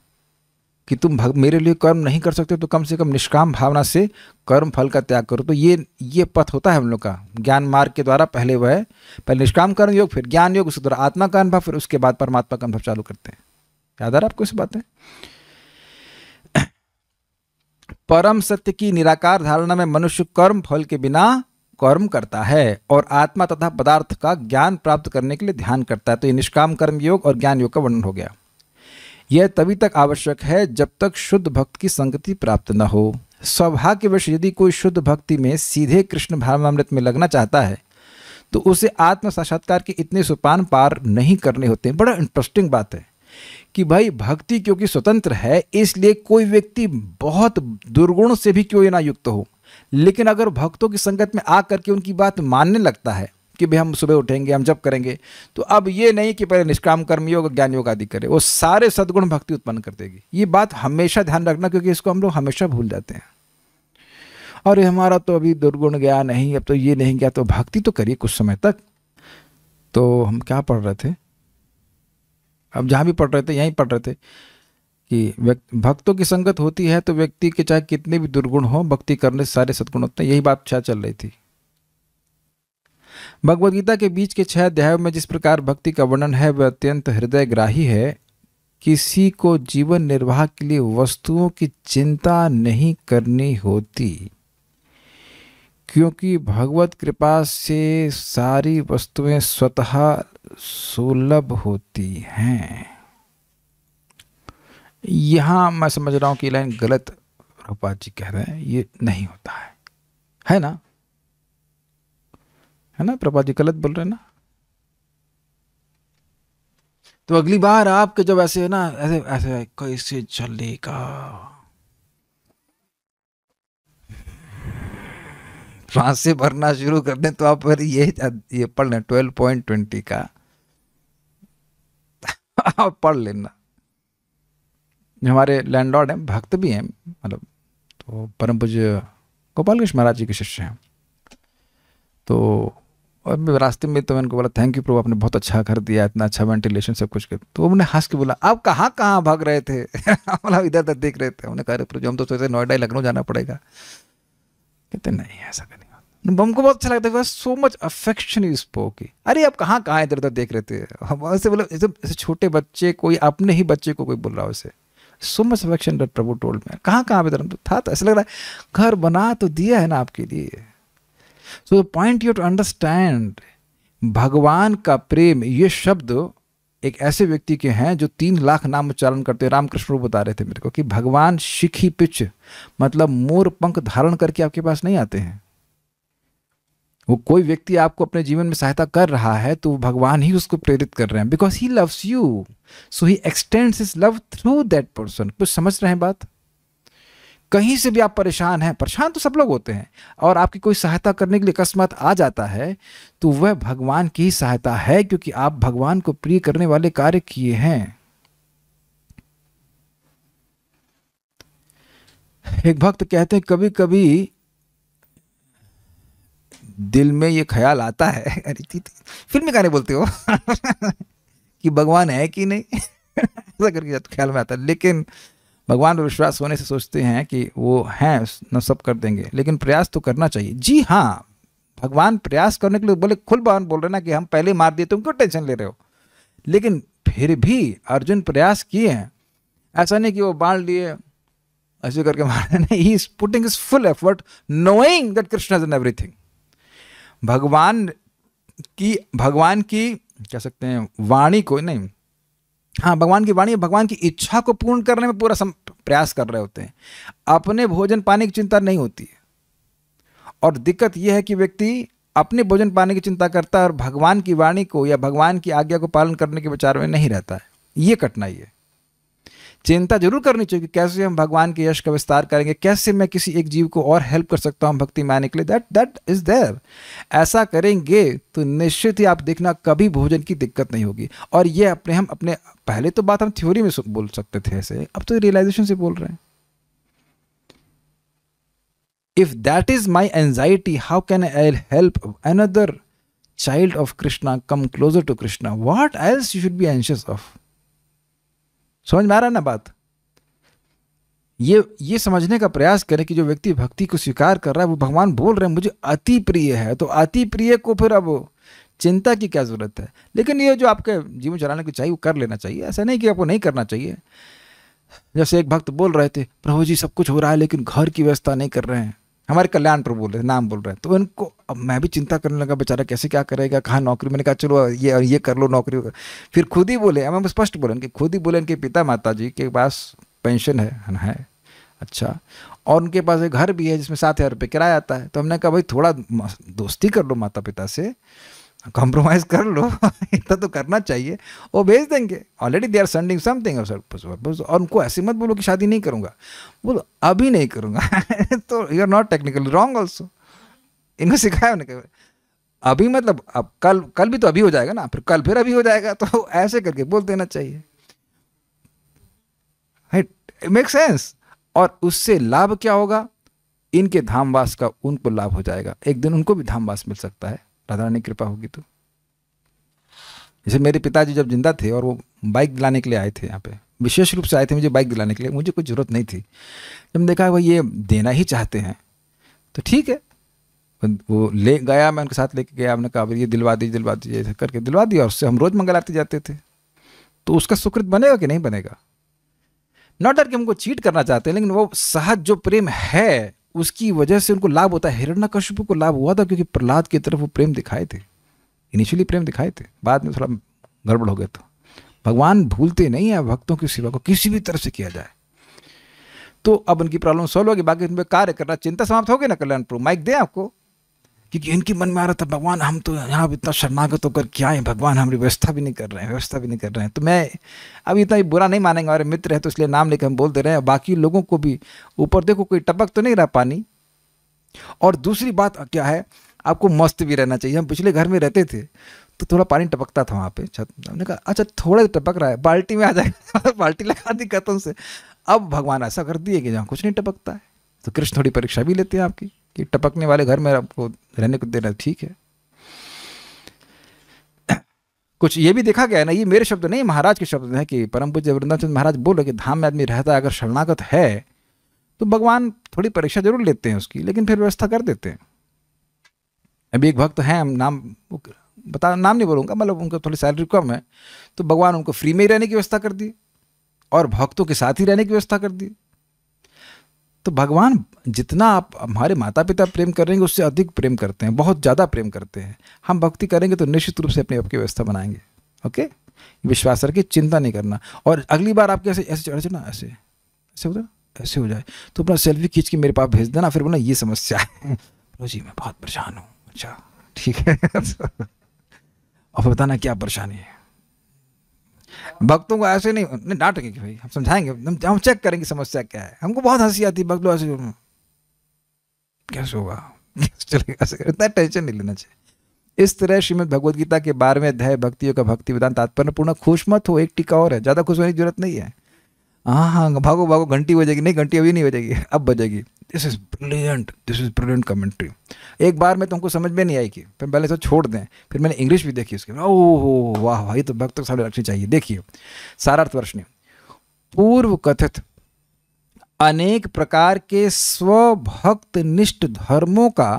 कि तुम भग मेरे लिए कर्म नहीं कर सकते तो कम से कम निष्काम भावना से कर्म फल का त्याग करो तो ये ये पथ होता है हम लोग का ज्ञान मार्ग के द्वारा पहले वह पहले निष्काम कर्म योग फिर ज्ञान योग उसके द्वारा आत्मा का अनुभव फिर उसके बाद परमात्मा का अनुभव चालू करते हैं याद आ रहा आपको इस बातें परम सत्य की निराकार धारणा में मनुष्य कर्म फल के बिना कर्म करता है और आत्मा तथा पदार्थ का ज्ञान प्राप्त करने के लिए ध्यान करता है तो ये निष्काम कर्म योग और ज्ञान योग का वर्णन हो गया यह तभी तक आवश्यक है जब तक शुद्ध भक्त की संगति प्राप्त न हो सौभाग्यवश यदि कोई शुद्ध भक्ति में सीधे कृष्ण भावामृत में लगना चाहता है तो उसे आत्म साक्षात्कार के इतने सुपान पार नहीं करने होते हैं बड़ा इंटरेस्टिंग बात है कि भाई भक्ति क्योंकि स्वतंत्र है इसलिए कोई व्यक्ति बहुत दुर्गुण से भी क्यों ना युक्त हो लेकिन अगर भक्तों की संगत में आ करके उनकी बात मानने लगता है कि भाई हम सुबह उठेंगे हम जब करेंगे तो अब ये नहीं कि पहले निष्काम कर्मयोग ज्ञान योग आदि करें वो सारे सद्गुण भक्ति उत्पन्न कर देगी ये बात हमेशा ध्यान रखना क्योंकि इसको हम लोग हमेशा भूल जाते हैं और हमारा तो अभी दुर्गुण गया नहीं अब तो ये नहीं गया तो भक्ति तो करिए कुछ समय तक तो हम क्या पढ़ रहे थे अब जहाँ भी पढ़ रहे थे यहीं पढ़ रहे थे कि भक्तों की संगत होती है तो व्यक्ति के चाहे कितने भी दुर्गुण हो भक्ति करने से सारे सदगुण होते हैं यही बात शायद चल रही थी भगवदगीता के बीच के छह अध्यायों में जिस प्रकार भक्ति का वर्णन है वह अत्यंत हृदयग्राही है किसी को जीवन निर्वाह के लिए वस्तुओं की चिंता नहीं करनी होती क्योंकि भगवत कृपा से सारी वस्तुएं स्वतः सुलभ होती हैं यहां मैं समझ रहा हूं कि लाइन गलत रूपा जी कह रहे हैं ये नहीं होता है है ना है ना प्रभा जी गलत बोल रहे ना तो अगली बार आपके जब ऐसे है ना ऐसे ऐसे कैसे चलेगा सांसें भरना शुरू कर दें तो आप फिर ये ये पढ़ लें ट्वेल्व पॉइंट ट्वेंटी का आप पढ़ लेना हमारे लैंडलॉर्ड हैं भक्त भी हैं मतलब तो परम पूज्य गोपाल कृष्ण महाराज जी के शिष्य हैं तो और रास्ते में तो मैंने को बोला थैंक यू प्रभु आपने बहुत अच्छा कर दिया इतना अच्छा वेंटिलेशन सब कुछ कर तो उन्होंने हंस के बोला आप कहाँ कहाँ भाग रहे थे बोला इधर उधर देख रहे थे उन्होंने कहा प्रभु हम तो सोचते नोएडा लखनऊ जाना पड़ेगा कहते नहीं ऐसा नहीं हमको बहुत अच्छा लगता है सो मच अफेक्शन पो की अरे आप कहाँ कहाँ इधर उधर देख रहे थे ऐसे बोले ऐसे छोटे बच्चे कोई अपने ही बच्चे को कोई बोल रहा है उसे so much affection that Prabhu told में कहाँ कहाँ पे धर्म तो, था तो ऐसा लग रहा है घर बना तो दिया है ना आपके लिए so the point you to understand भगवान का प्रेम ये शब्द एक ऐसे व्यक्ति के हैं जो तीन लाख नाम उच्चारण करते हैं रामकृष्ण रूप बता रहे थे मेरे को कि भगवान शिखी पिच मतलब मोर पंख धारण करके आपके पास नहीं आते हैं वो कोई व्यक्ति आपको अपने जीवन में सहायता कर रहा है तो भगवान ही उसको प्रेरित कर रहे हैं because he loves you so he extends is love through that person कुछ समझ रहे हैं बात कहीं से भी आप परेशान हैं परेशान तो सब लोग होते हैं और आपकी कोई सहायता करने के लिए अकस्मात आ जाता है तो वह भगवान की ही सहायता है क्योंकि आप भगवान को प्रिय करने वाले कार्य किए हैं एक भक्त कहते हैं कभी कभी दिल में ये ख्याल आता है अरे में कहने बोलते हो कि भगवान है कि नहीं ऐसा करके तो ख्याल में आता है लेकिन भगवान पर विश्वास होने से सोचते हैं कि वो हैं न सब कर देंगे लेकिन प्रयास तो करना चाहिए जी हाँ भगवान प्रयास करने के लिए बोले खुल भगवान बोल रहे ना कि हम पहले मार दिए तुम क्यों टेंशन ले रहे हो लेकिन फिर भी अर्जुन प्रयास किए हैं ऐसा नहीं कि वो बाढ़ लिए ऐसे करके मार नहीं he is putting is full effort knowing that Krishna is in everything भगवान की भगवान की कह सकते हैं वाणी को नहीं हाँ भगवान की वाणी भगवान की इच्छा को पूर्ण करने में पूरा प्रयास कर रहे होते हैं अपने भोजन पाने की चिंता नहीं होती है और दिक्कत यह है कि व्यक्ति अपने भोजन पाने की चिंता करता है और भगवान की वाणी को या भगवान की आज्ञा को पालन करने के विचार में नहीं रहता है ये कठिनाई है चिंता जरूर करनी चाहिए कि कैसे हम भगवान के यश का विस्तार करेंगे कैसे मैं किसी एक जीव को और हेल्प कर सकता हूँ भक्ति माने के लिए दैट दैट इज़ देयर ऐसा करेंगे तो निश्चित ही आप देखना कभी भोजन की दिक्कत नहीं होगी और ये अपने हम अपने पहले तो बात हम थ्योरी में बोल सकते थे ऐसे अब तो रियलाइजेशन से बोल रहे हैं if that is my anxiety how can I help another child of Krishna come closer to Krishna what else you should be anxious of समझ में आ रहा है ना बात ये ये समझने का प्रयास करें कि जो व्यक्ति भक्ति को स्वीकार कर रहा है वो भगवान बोल रहे हैं मुझे अति प्रिय है तो अति प्रिय को फिर अब चिंता की क्या ज़रूरत है लेकिन ये जो आपके जीवन चलाने को चाहिए वो कर लेना चाहिए ऐसा नहीं कि आपको नहीं करना चाहिए जैसे एक भक्त बोल रहे थे प्रभु जी सब कुछ हो रहा है लेकिन घर की व्यवस्था नहीं कर रहे हैं हमारे कल्याण पर बोल रहे नाम बोल रहे हैं तो इनको अब मैं भी चिंता करने लगा बेचारा कैसे क्या करेगा कहाँ नौकरी मैंने कहा चलो ये ये कर लो नौकरी फिर खुद ही बोले हम स्पष्ट बोले उनके खुद ही बोले उनके पिता माता जी के पास पेंशन है है अच्छा और उनके पास एक घर भी है जिसमें सात हज़ार रुपये किराया आता है तो हमने कहा भाई थोड़ा दोस्ती कर लो माता पिता से कॉम्प्रोमाइज कर लो इतना तो करना चाहिए वो भेज देंगे already they are sending something और उनको ऐसे मत बोलो कि शादी नहीं करूँगा बोलो अभी नहीं करूँगा तो you are not technically wrong also इनको सिखाया उन्हें अभी मतलब अब कल कल भी तो अभी हो जाएगा ना फिर कल फिर अभी हो जाएगा तो ऐसे करके बोल देना चाहिए मेक सेंस और उससे लाभ क्या होगा इनके धामवास का उनको लाभ हो जाएगा एक दिन उनको भी धामवास मिल सकता है राधा रानी कृपा होगी तो जैसे मेरे पिताजी जब जिंदा थे और वो बाइक दिलाने के लिए आए थे यहाँ पे विशेष रूप से आए थे मुझे बाइक दिलाने के लिए मुझे कोई ज़रूरत नहीं थी जब देखा वो ये देना ही चाहते हैं तो ठीक है वो ले गया मैं उनके साथ लेके गया हमने कहा ये दिलवा दीजिए दिलवा दीजिए ऐसे करके दिलवा दिया और उससे हम रोज़ मंगल आते जाते थे तो उसका सुकृत बनेगा कि नहीं बनेगा नॉट दैट कि हमको चीट करना चाहते हैं लेकिन वो सहज जो प्रेम है उसकी वजह से उनको लाभ होता है कश्यप को लाभ हुआ था क्योंकि प्रहलाद की तरफ वो प्रेम दिखाए थे इनिशियली प्रेम दिखाए थे बाद में थोड़ा गड़बड़ हो गया था भगवान भूलते नहीं है भक्तों की सेवा को किसी भी तरफ से किया जाए तो अब उनकी प्रॉब्लम सॉल्व होगी बाकी उनमें कार्य करना चिंता समाप्त हो गई ना कल्याणपुर माइक दे आपको क्योंकि इनके मन में आ रहा था भगवान हम तो यहाँ इतना शरणागत होकर क्या है भगवान हमारी व्यवस्था भी नहीं कर रहे हैं व्यवस्था भी नहीं कर रहे हैं तो मैं अब इतना ही बुरा नहीं मानेंगे हमारे मित्र है तो इसलिए नाम लेकर हम बोल दे रहे हैं बाकी लोगों को भी ऊपर देखो कोई टपक तो नहीं रहा पानी और दूसरी बात क्या है आपको मस्त भी रहना चाहिए हम पिछले घर में रहते थे तो थोड़ा पानी टपकता था वहाँ पे छत हमने कहा अच्छा थोड़ा तो टपक रहा है बाल्टी में आ जाएगा बाल्टी लगा दी कतों से अब भगवान ऐसा कर दिए कि जहाँ कुछ नहीं टपकता है तो कृष्ण थोड़ी परीक्षा भी लेते हैं आपकी कि टपकने वाले घर में आपको रहने को देना ठीक है कुछ ये भी देखा गया है ना ये मेरे शब्द नहीं महाराज के शब्द हैं कि परम पूज्य वृंदावन महाराज बोल रहे कि धाम में आदमी रहता है अगर शरणागत है तो भगवान थोड़ी परीक्षा जरूर लेते हैं उसकी लेकिन फिर व्यवस्था कर देते हैं अभी एक भक्त हैं नाम बता नाम नहीं बोलूँगा मतलब उनको थोड़ी सैलरी कम है तो भगवान उनको फ्री में ही रहने की व्यवस्था कर दी और भक्तों के साथ ही रहने की व्यवस्था कर दी तो भगवान जितना आप हमारे माता पिता प्रेम करेंगे उससे अधिक प्रेम करते हैं बहुत ज़्यादा प्रेम करते हैं हम भक्ति करेंगे तो निश्चित रूप से अपने आप की व्यवस्था बनाएंगे ओके विश्वास करके चिंता नहीं करना और अगली बार आपके ऐसे ऐसे चढ़ ना ऐसे ऐसे उधर ऐसे हो जाए तो अपना सेल्फी खींच के मेरे पास भेज देना फिर बोला ये समस्या है बोलो जी मैं बहुत परेशान हूँ अच्छा ठीक है और बताना क्या परेशानी है भक्तों को ऐसे नहीं डांटेंगे कि भाई हम समझाएंगे हम चेक करेंगे समस्या क्या है हमको बहुत हंसी आती है भक्त लोग ऐसे कैसे होगा इतना टेंशन नहीं लेना चाहिए इस तरह श्रीमद भगवदगीता के बारहवें अध्याय भक्तियों का भक्ति विधान तात्पर्य पूर्ण खुश मत हो एक टीका और है ज़्यादा खुश होने की जरूरत नहीं है हाँ हाँ भागो भागो घंटी बजेगी नहीं घंटी अभी नहीं बजेगी अब बजेगी this is brilliant this is brilliant commentary एक बार में तुमको समझ में नहीं आई कि फिर पहले तो छोड़ दें फिर मैंने इंग्लिश भी देखी उसके ओह वाह भाई तो भक्त सारे रखनी चाहिए देखिए ने पूर्व कथित अनेक प्रकार के स्वभक्त निष्ठ धर्मों का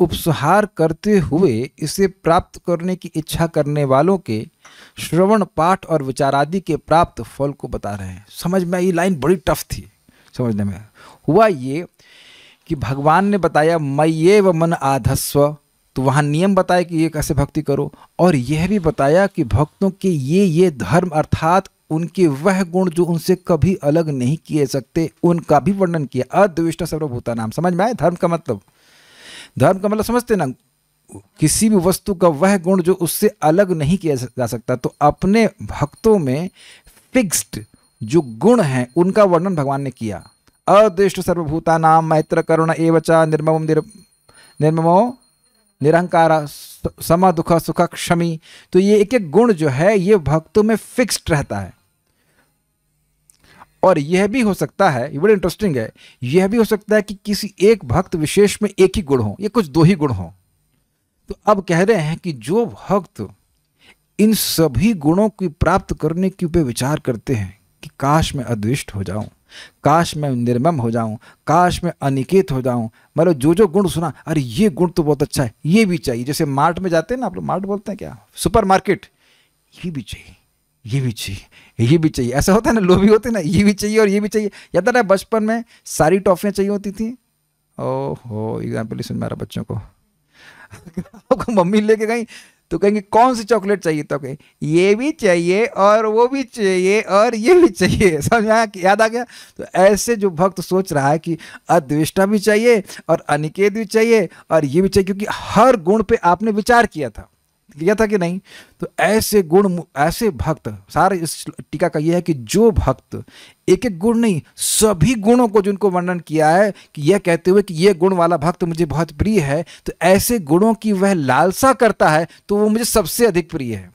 उपसहार करते हुए इसे प्राप्त करने की इच्छा करने वालों के श्रवण पाठ और विचार आदि के प्राप्त फल को बता रहे हैं समझ में ये लाइन बड़ी टफ थी समझने में हुआ ये कि भगवान ने बताया ये व मन आधस्व तो वहाँ नियम बताया कि ये कैसे भक्ति करो और यह भी बताया कि भक्तों के ये ये धर्म अर्थात उनके वह गुण जो उनसे कभी अलग नहीं किए सकते उनका भी वर्णन किया अद्विष्ट सर्वभूता नाम समझ में आए धर्म का मतलब धर्म का मतलब समझते ना किसी भी वस्तु का वह गुण जो उससे अलग नहीं किया जा सकता तो अपने भक्तों में फिक्स्ड जो गुण हैं उनका वर्णन भगवान ने किया अदृष्ट सर्वभूता नाम मैत्र करुण एवचा निर्मम निर निर्ममो निरंकारा समा दुख सुख क्षमी तो ये एक एक गुण जो है ये भक्तों में फिक्स्ड रहता है और यह भी हो सकता है बड़ा इंटरेस्टिंग है यह भी हो सकता है कि किसी एक भक्त विशेष में एक ही गुण हो या कुछ दो ही गुण हो तो अब कह रहे हैं कि जो भक्त इन सभी गुणों की प्राप्त करने के ऊपर विचार करते हैं कि काश मैं अद्विष्ट हो जाऊं काश मैं निर्मम हो जाऊं काश मैं अनिकेत हो जाऊं मतलब जो जो गुण सुना अरे ये गुण तो बहुत अच्छा है ये भी चाहिए जैसे मार्ट में जाते हैं ना आप लोग मार्ट बोलते हैं क्या सुपर मार्केट ये भी चाहिए ये भी चाहिए ये भी चाहिए ऐसा होता है ना लोभी होते ना ये भी चाहिए और ये भी चाहिए याद आ रहा है बचपन में सारी टॉफियाँ चाहिए होती थी ओहो एग्जाम्पल सुन मेरा बच्चों को आपको मम्मी लेके गई तो कहेंगे कौन सी चॉकलेट चाहिए तो कहें ये भी चाहिए और वो भी चाहिए और ये भी चाहिए समझ में आया याद आ गया तो ऐसे जो भक्त सोच रहा है कि अद्विष्टा भी चाहिए और अनिकेत भी चाहिए और ये भी चाहिए क्योंकि हर गुण पे आपने विचार किया था किया था कि नहीं तो ऐसे गुण ऐसे भक्त सारे इस टीका का यह है कि जो भक्त एक एक गुण नहीं सभी गुणों को जिनको वर्णन किया है कि यह कहते हुए कि यह गुण वाला भक्त मुझे बहुत प्रिय है तो ऐसे गुणों की वह लालसा करता है तो वो मुझे सबसे अधिक प्रिय है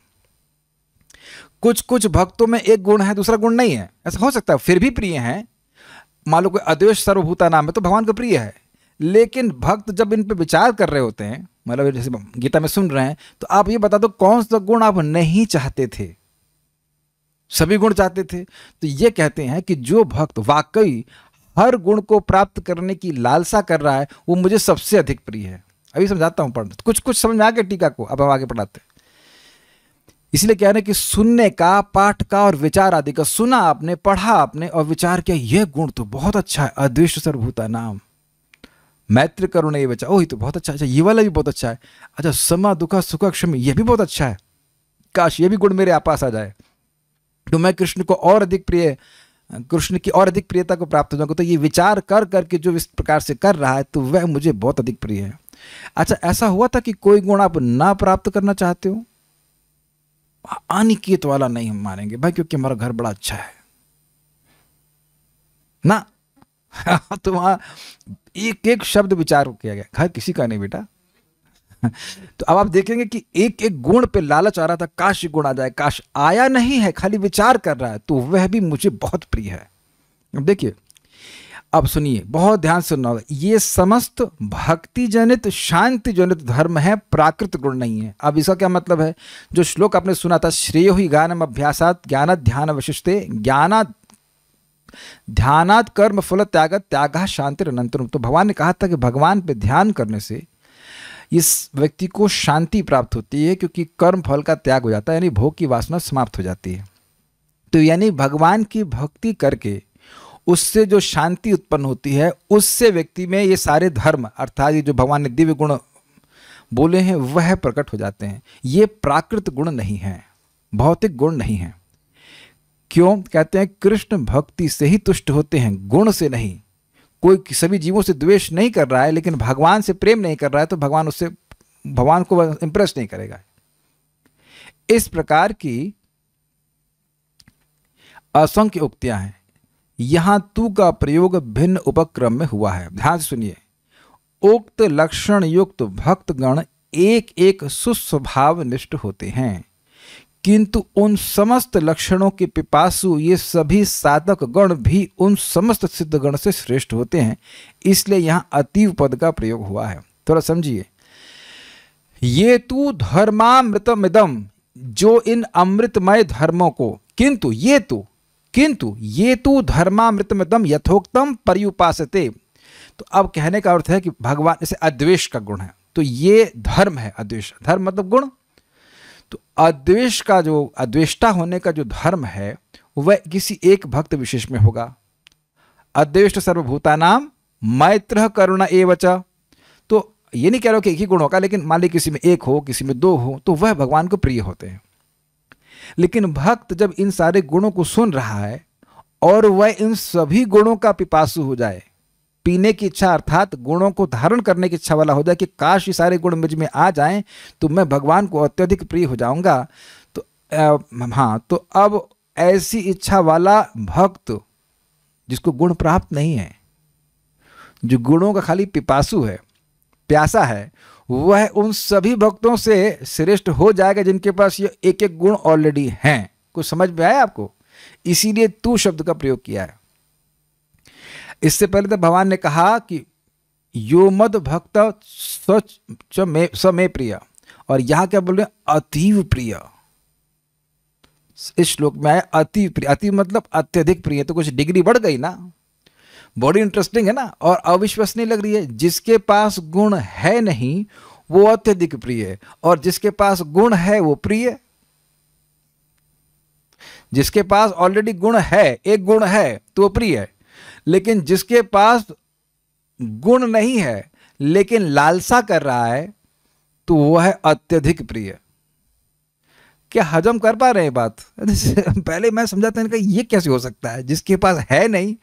कुछ कुछ भक्तों में एक गुण है दूसरा गुण नहीं है ऐसा हो सकता है फिर भी प्रिय है मान लो कोई अद्वेश सर्वभूता नाम है तो भगवान को प्रिय है लेकिन भक्त जब इन पे विचार कर रहे होते हैं मतलब जैसे गीता में सुन रहे हैं तो आप ये बता दो कौन सा गुण आप नहीं चाहते थे सभी गुण चाहते थे तो ये कहते हैं कि जो भक्त वाकई हर गुण को प्राप्त करने की लालसा कर रहा है वो मुझे सबसे अधिक प्रिय है अभी समझाता हूं पढ़ कुछ कुछ समझ में आ गया टीका को अब हम आगे पढ़ाते हैं इसलिए कह रहे हैं कि सुनने का पाठ का और विचार आदि का सुना आपने पढ़ा आपने और विचार किया यह गुण तो बहुत अच्छा है अद्विष्ट सर्वभूता नाम मैत्र करुण ये बचा ओह ये तो बहुत अच्छा अच्छा ये वाला भी बहुत अच्छा है अच्छा समा दुखा सुखा क्षमी ये भी बहुत अच्छा है काश ये भी गुण मेरे आपास आ जाए तो मैं कृष्ण को और अधिक प्रिय कृष्ण की और अधिक प्रियता को प्राप्त हो जाऊंगा तो ये विचार कर करके जो इस प्रकार से कर रहा है तो वह मुझे बहुत अधिक प्रिय है अच्छा ऐसा हुआ था कि कोई गुण आप ना प्राप्त करना चाहते हो अनिकेत वाला नहीं हम मानेंगे भाई क्योंकि हमारा घर बड़ा अच्छा है ना तो वहां एक एक शब्द विचार किया गया घर किसी का नहीं बेटा तो अब आप देखेंगे कि एक एक गुण पे लालच आ रहा था काश गुण आ जाए काश आया नहीं है खाली विचार कर रहा है तो वह भी मुझे बहुत प्रिय है अब देखिए अब सुनिए बहुत ध्यान से सुनना होगा ये समस्त भक्ति जनित शांति जनित धर्म है प्राकृत गुण नहीं है अब इसका क्या मतलब है जो श्लोक आपने सुना था श्रेय ही ज्ञानम अभ्यासात ज्ञान ध्यान वशिष्ठते ज्ञान ध्यानात कर्म फल त्याग त्याग शांति तो भगवान ने कहा था कि भगवान पे ध्यान करने से इस व्यक्ति को शांति प्राप्त होती है क्योंकि कर्म फल का त्याग हो जाता है यानी भोग की वासना समाप्त हो जाती है तो यानी भगवान की भक्ति करके उससे जो शांति उत्पन्न होती है उससे व्यक्ति में ये सारे धर्म अर्थात ये जो भगवान ने दिव्य गुण बोले हैं वह प्रकट हो जाते हैं ये प्राकृत गुण नहीं है भौतिक गुण नहीं है क्यों कहते हैं कृष्ण भक्ति से ही तुष्ट होते हैं गुण से नहीं कोई सभी जीवों से द्वेष नहीं कर रहा है लेकिन भगवान से प्रेम नहीं कर रहा है तो भगवान उससे भगवान को इंप्रेस नहीं करेगा इस प्रकार की असंख्य उक्तियां हैं यहां तू का प्रयोग भिन्न उपक्रम में हुआ है ध्यान से सुनिए उक्त लक्षण युक्त भक्तगण एक एक सुस्वभाव निष्ठ होते हैं किंतु उन समस्त लक्षणों के पिपासु ये सभी साधक गण भी उन समस्त सिद्ध गण से श्रेष्ठ होते हैं इसलिए यहाँ अतीव पद का प्रयोग हुआ है थोड़ा समझिए ये तू धर्मामृतमिदम जो इन अमृतमय धर्मों को किंतु ये तो किंतु ये तो धर्मामृतमिदम यथोक्तम पर्युपासते तो अब कहने का अर्थ है कि भगवान इसे अद्वेश का गुण है तो ये धर्म है अद्वेश धर्म मतलब गुण अद्वेष का जो अद्वेष्टा होने का जो धर्म है वह किसी एक भक्त विशेष में होगा अद्वेष्ट सर्वभूतानाम मैत्र करुणा एवच तो ये नहीं कह रहा कि एक ही गुण होगा लेकिन मान ली किसी में एक हो किसी में दो हो तो वह भगवान को प्रिय होते हैं लेकिन भक्त जब इन सारे गुणों को सुन रहा है और वह इन सभी गुणों का पिपासु हो जाए पीने की इच्छा अर्थात गुणों को धारण करने की इच्छा वाला हो जाए कि काश ये सारे गुण मुझ में आ जाएं तो मैं भगवान को अत्यधिक प्रिय हो जाऊंगा तो आ, हाँ तो अब ऐसी इच्छा वाला भक्त जिसको गुण प्राप्त नहीं है जो गुणों का खाली पिपासु है प्यासा है वह उन सभी भक्तों से श्रेष्ठ हो जाएगा जिनके पास ये एक एक गुण ऑलरेडी हैं कुछ समझ में आया आपको इसीलिए तू शब्द का प्रयोग किया है इससे पहले तो भगवान ने कहा कि यो मद भक्त सच स समे प्रिय और यहां क्या बोल रहे हैं अतीव प्रिय इस श्लोक में आया अति प्रिय अति मतलब अत्यधिक प्रिय तो कुछ डिग्री बढ़ गई ना बड़ी इंटरेस्टिंग है ना और अविश्वसनीय लग रही है जिसके पास गुण है नहीं वो अत्यधिक प्रिय है और जिसके पास गुण है वो प्रिय जिसके पास ऑलरेडी गुण है एक गुण है तो प्रिय है लेकिन जिसके पास गुण नहीं है लेकिन लालसा कर रहा है तो वो है अत्यधिक प्रिय क्या हजम कर पा रहे हैं बात पहले मैं समझाता हूँ ये कैसे हो सकता है जिसके पास है नहीं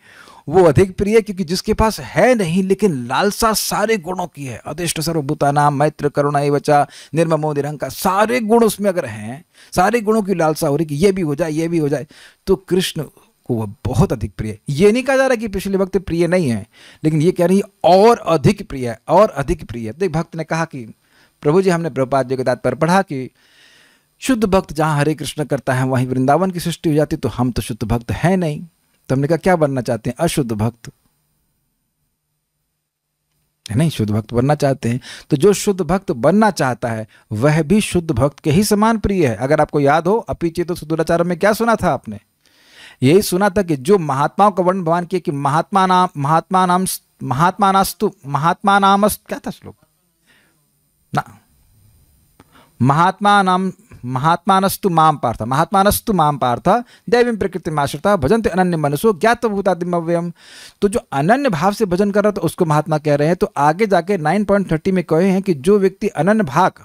वो अधिक प्रिय क्योंकि जिसके पास है नहीं लेकिन लालसा सारे गुणों की है अधिष्ट सर्वभूता नाम मैत्र करुणा बचा निर्ममो निरंका सारे गुण उसमें अगर हैं सारे गुणों की लालसा हो रही कि ये भी हो जाए ये भी हो जाए तो कृष्ण को वह बहुत अधिक प्रिय ये नहीं कहा जा रहा कि पिछले वक्त प्रिय नहीं है लेकिन ये कह रही और अधिक प्रिय है और अधिक प्रिय है देख भक्त ने कहा कि प्रभु जी हमने प्रभुपाद जी के पर पढ़ा कि शुद्ध भक्त जहाँ हरे कृष्ण करता है वहीं वृंदावन की सृष्टि हो जाती तो हम तो शुद्ध भक्त हैं नहीं तो हमने कहा क्या बनना चाहते हैं अशुद्ध भक्त नहीं शुद्ध भक्त बनना चाहते हैं तो जो शुद्ध भक्त बनना चाहता है वह भी शुद्ध भक्त के ही समान प्रिय है अगर आपको याद हो अपीचे तो सुदुराचार्य में क्या सुना था आपने यही सुना था कि जो महात्माओं का वर्ण भगवान किया कि महात्मा नाम महात्मा नाम महात्मा नास्तु महात्मा नामस क्या था श्लोक ना महात्मा नाम महात्मानस्तु माम पार्थ महात्मानस्तु माम पार्थ दैवी प्रकृति में आश्रता भजन तो अनन्य मनुष्य ज्ञात भूतादिमव्यम तो जो अनन्य भाव से भजन कर रहा था उसको महात्मा कह रहे हैं तो आगे जाके 9.30 में कहे हैं कि जो व्यक्ति अनन्य भाग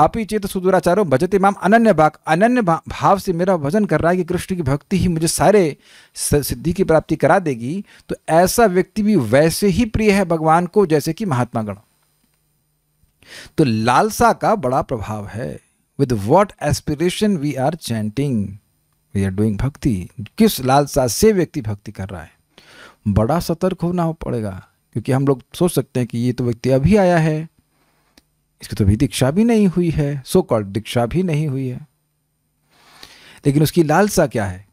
अपी चेत सुदूराचारो भजते माम अनन्य भाग अनन्य भाव से मेरा भजन कर रहा है कि कृष्ण की भक्ति ही मुझे सारे सिद्धि की प्राप्ति करा देगी तो ऐसा व्यक्ति भी वैसे ही प्रिय है भगवान को जैसे कि महात्मा गण तो लालसा का बड़ा प्रभाव है with what aspiration we are chanting we are doing भक्ति किस लालसा से व्यक्ति भक्ति कर रहा है बड़ा सतर्क होना हो पड़ेगा क्योंकि हम लोग सोच सकते हैं कि ये तो व्यक्ति अभी आया है इसकी तो अभी दीक्षा भी नहीं हुई है सो कॉल्ड दीक्षा भी नहीं हुई है लेकिन उसकी लालसा क्या है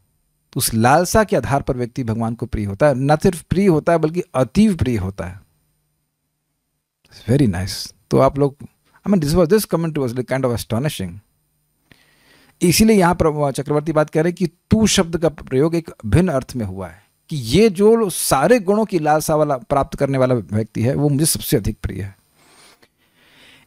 तो उस लालसा के आधार पर व्यक्ति भगवान को प्रिय होता है न सिर्फ प्रिय होता है बल्कि अतीव प्रिय होता है वेरी नाइस nice. तो आप लोग I mean this was this comment was kind of astonishing इसीलिए यहां पर चक्रवर्ती बात कह रहे हैं कि तू शब्द का प्रयोग एक भिन्न अर्थ में हुआ है कि ये जो सारे गुणों की लालसा वाला प्राप्त करने वाला व्यक्ति है वो मुझे सबसे अधिक प्रिय है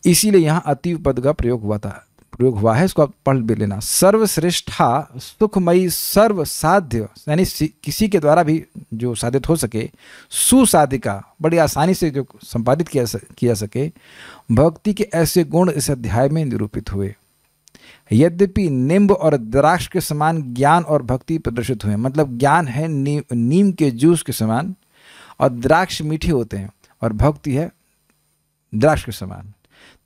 इसीलिए यहाँ अतीव पद का प्रयोग हुआ था प्रयोग हुआ है इसको आप पढ़ भी लेना सर्वश्रेष्ठा सुखमयी सर्व साध्य यानी किसी के द्वारा भी जो साधित हो सके सुसाधिका बड़ी आसानी से जो संपादित किया किया सके भक्ति के ऐसे गुण इस अध्याय में निरूपित हुए यद्यपि निम्ब और द्राक्ष के समान ज्ञान और भक्ति प्रदर्शित हुए मतलब ज्ञान है नीम के जूस के समान और द्राक्ष मीठे होते हैं और भक्ति है द्राक्ष के समान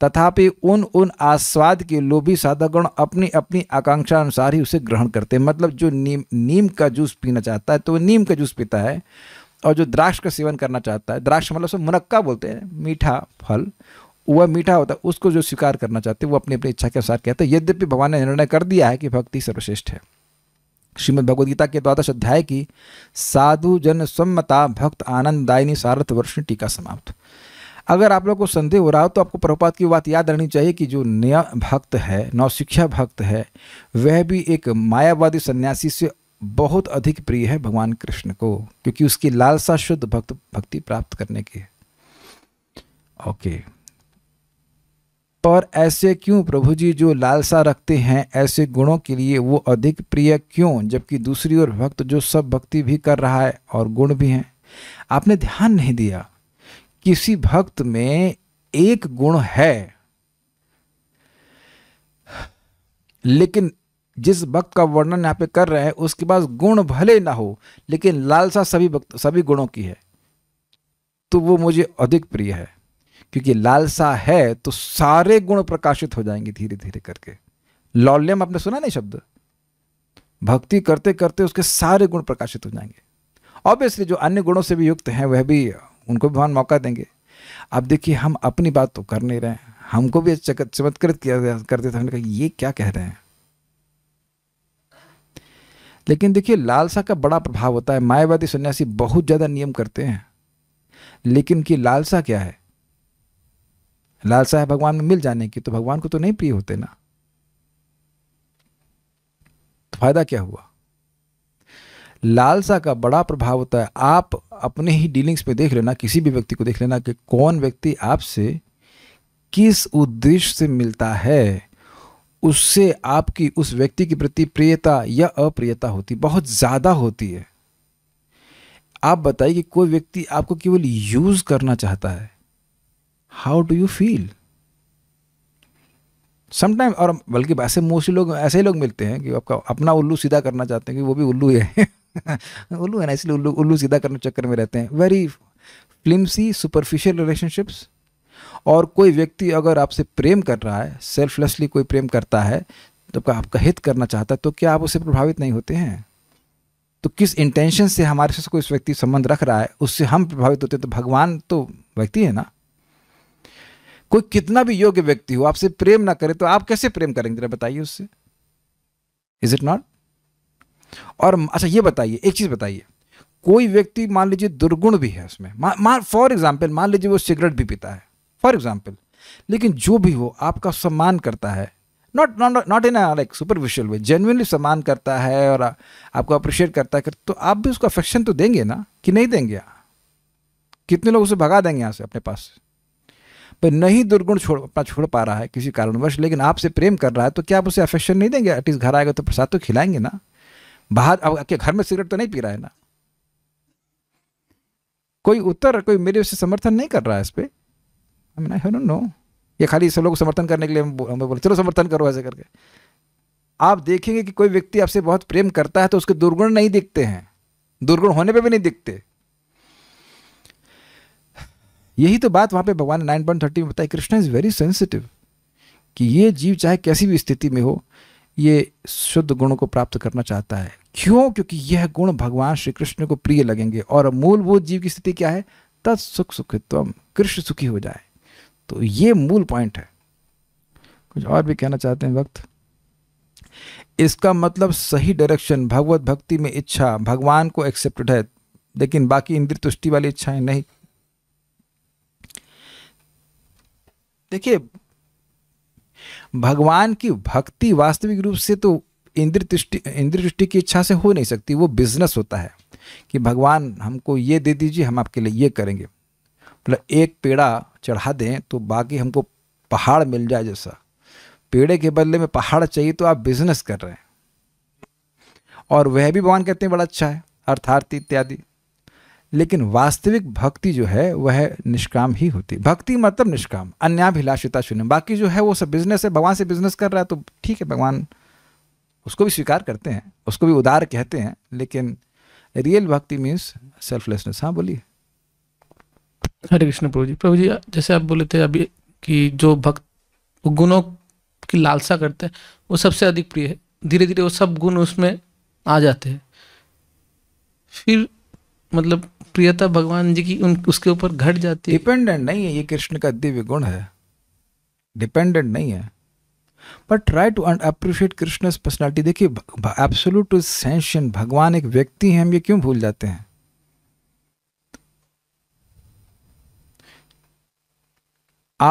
तथापि उन उन आस्वाद के लोभी साधकगण अपनी अपनी आकांक्षा अनुसार ही उसे ग्रहण करते हैं मतलब जो नीम नीम का जूस पीना चाहता है तो वो नीम का जूस पीता है और जो द्राक्ष का सेवन करना चाहता है द्राक्ष मतलब उसमें मुनक्का बोलते हैं मीठा फल वह मीठा होता है उसको जो स्वीकार करना चाहते हैं वो अपनी अपनी इच्छा के अनुसार कहते हैं यद्यपि भगवान ने निर्णय कर दिया है कि भक्ति सर्वश्रेष्ठ है श्रीमद भगवदगीता के द्वादश अध्याय की साधु जन सम्मता भक्त आनंददायिनी सारथ वर्ष टीका समाप्त अगर आप लोग को संदेह हो रहा हो तो आपको प्रभुपात की बात याद रहनी चाहिए कि जो नया भक्त है नौशिक्षा भक्त है वह भी एक मायावादी सन्यासी से बहुत अधिक प्रिय है भगवान कृष्ण को क्योंकि उसकी लालसा शुद्ध भक्त भक्ति प्राप्त करने की है ओके पर ऐसे क्यों प्रभु जी जो लालसा रखते हैं ऐसे गुणों के लिए वो अधिक प्रिय क्यों जबकि दूसरी ओर भक्त जो सब भक्ति भी कर रहा है और गुण भी हैं आपने ध्यान नहीं दिया किसी भक्त में एक गुण है लेकिन जिस भक्त का वर्णन यहां पे कर रहे हैं उसके पास गुण भले ना हो लेकिन लालसा सभी भक्त सभी गुणों की है तो वो मुझे अधिक प्रिय है क्योंकि लालसा है तो सारे गुण प्रकाशित हो जाएंगे धीरे धीरे करके लौल्यम आपने सुना नहीं शब्द भक्ति करते करते उसके सारे गुण प्रकाशित हो जाएंगे ऑब्वियसली जो अन्य गुणों से भी युक्त हैं वह भी उनको भी भगवान मौका देंगे अब देखिए हम अपनी बात तो कर नहीं रहे हैं हमको भी चमत्कृत किया करते थे हमने कहा ये क्या कह रहे हैं लेकिन देखिए लालसा का बड़ा प्रभाव होता है मायावादी सन्यासी बहुत ज़्यादा नियम करते हैं लेकिन कि लालसा क्या है लालसा है भगवान में मिल जाने की तो भगवान को तो नहीं प्रिय होते ना तो फायदा क्या हुआ लालसा का बड़ा प्रभाव होता है आप अपने ही डीलिंग्स में देख लेना किसी भी व्यक्ति को देख लेना कि कौन व्यक्ति आपसे किस उद्देश्य से मिलता है उससे आपकी उस व्यक्ति के प्रति प्रियता या अप्रियता होती बहुत ज़्यादा होती है आप बताइए कि कोई व्यक्ति आपको केवल यूज़ करना चाहता है how do you feel sometime और बल्कि ऐसे मोस्टली लोग ऐसे ही लोग मिलते हैं कि आपका अपना उल्लू सीधा करना चाहते हैं कि वो भी उल्लू है उल्लू है ना इसलिए उल्लू उल्लू सीधा करने चक्कर में रहते हैं वेरी फ्लिमसी सुपरफिशियल रिलेशनशिप्स और कोई व्यक्ति अगर आपसे प्रेम कर रहा है सेल्फलेसली कोई प्रेम करता है तो आपका हित करना चाहता है तो क्या आप उसे प्रभावित नहीं होते हैं तो किस इंटेंशन से हमारे से कोई व्यक्ति संबंध रख रहा है उससे हम प्रभावित होते हैं तो भगवान तो व्यक्ति है ना कोई कितना भी योग्य व्यक्ति हो आपसे प्रेम ना करे तो आप कैसे प्रेम करेंगे बताइए उससे इज इट नॉट और अच्छा ये बताइए एक चीज़ बताइए कोई व्यक्ति मान लीजिए दुर्गुण भी है उसमें फॉर एग्जाम्पल मान लीजिए वो सिगरेट भी पीता है फॉर एग्जाम्पल लेकिन जो भी हो आपका सम्मान करता है not not not in like superficial way genuinely सम्मान करता है और आ, आपको अप्रिशिएट करता है तो आप भी उसको अफेक्शन तो देंगे ना कि नहीं देंगे कितने लोग उसे भगा देंगे यहाँ से अपने पास पर नहीं दुर्गुण छोड़ अपना छोड़ पा रहा है किसी कारणवश लेकिन आपसे प्रेम कर रहा है तो क्या आप उसे अफेक्शन नहीं देंगे एटलीस्ट घर आएगा तो प्रसाद तो खिलाएंगे ना बाहर अब आपके घर में सिगरेट तो नहीं पी रहा है ना कोई उत्तर कोई मेरे से समर्थन नहीं कर रहा है इस पर आई मीन आई नो ये खाली सब लोग समर्थन करने के लिए हमें बोले चलो समर्थन करो ऐसे करके आप देखेंगे कि कोई व्यक्ति आपसे बहुत प्रेम करता है तो उसके दुर्गुण नहीं दिखते हैं दुर्गुण होने पे भी नहीं दिखते यही तो बात वहां पे भगवान नाइन पॉइंट थर्टी में बताई कृष्णा इज वेरी सेंसिटिव कि ये जीव चाहे कैसी भी स्थिति में हो ये शुद्ध गुण को प्राप्त करना चाहता है क्यों क्योंकि यह गुण भगवान श्री कृष्ण को प्रिय लगेंगे और मूलभूत जीव की स्थिति क्या है तत् सुख सुखित्वम कृष्ण सुखी हो जाए तो ये मूल पॉइंट है कुछ और भी कहना चाहते हैं वक्त इसका मतलब सही डायरेक्शन भगवत भक्ति में इच्छा भगवान को एक्सेप्टेड है लेकिन बाकी इंद्र तुष्टि वाली इच्छाएं नहीं देखिए भगवान की भक्ति वास्तविक रूप से तो इंद्र तुष्टि इंद्र तुष्टि की इच्छा से हो नहीं सकती वो बिजनेस होता है कि भगवान हमको ये दे दीजिए हम आपके लिए ये करेंगे मतलब एक पेड़ा चढ़ा दें तो बाकी हमको पहाड़ मिल जाए जैसा पेड़े के बदले में पहाड़ चाहिए तो आप बिजनेस कर रहे हैं और वह भी भगवान कहते हैं बड़ा अच्छा है अर्थार्थी इत्यादि लेकिन वास्तविक भक्ति जो है वह निष्काम ही होती भक्ति मतलब निष्काम अन्याभिलाषिता शून्य बाकी जो है वो सब बिजनेस है भगवान से बिजनेस कर रहा है तो ठीक है भगवान उसको भी स्वीकार करते हैं उसको भी उदार कहते हैं लेकिन रियल भक्ति मीन्स सेल्फलेसनेस हाँ बोलिए हरे कृष्ण प्रभु जी प्रभु जी जैसे आप बोले थे अभी कि जो भक्त गुणों की लालसा करते हैं वो सबसे अधिक प्रिय है धीरे धीरे वो सब गुण उसमें आ जाते हैं फिर मतलब प्रियता भगवान जी की उन उसके ऊपर घट जाती है डिपेंडेंट नहीं है ये कृष्ण का दिव्य गुण है डिपेंडेंट नहीं है but try to appreciate Krishna personality देखिए एब्सोल्यूट सेंशन भगवान एक व्यक्ति है हम ये क्यों भूल जाते हैं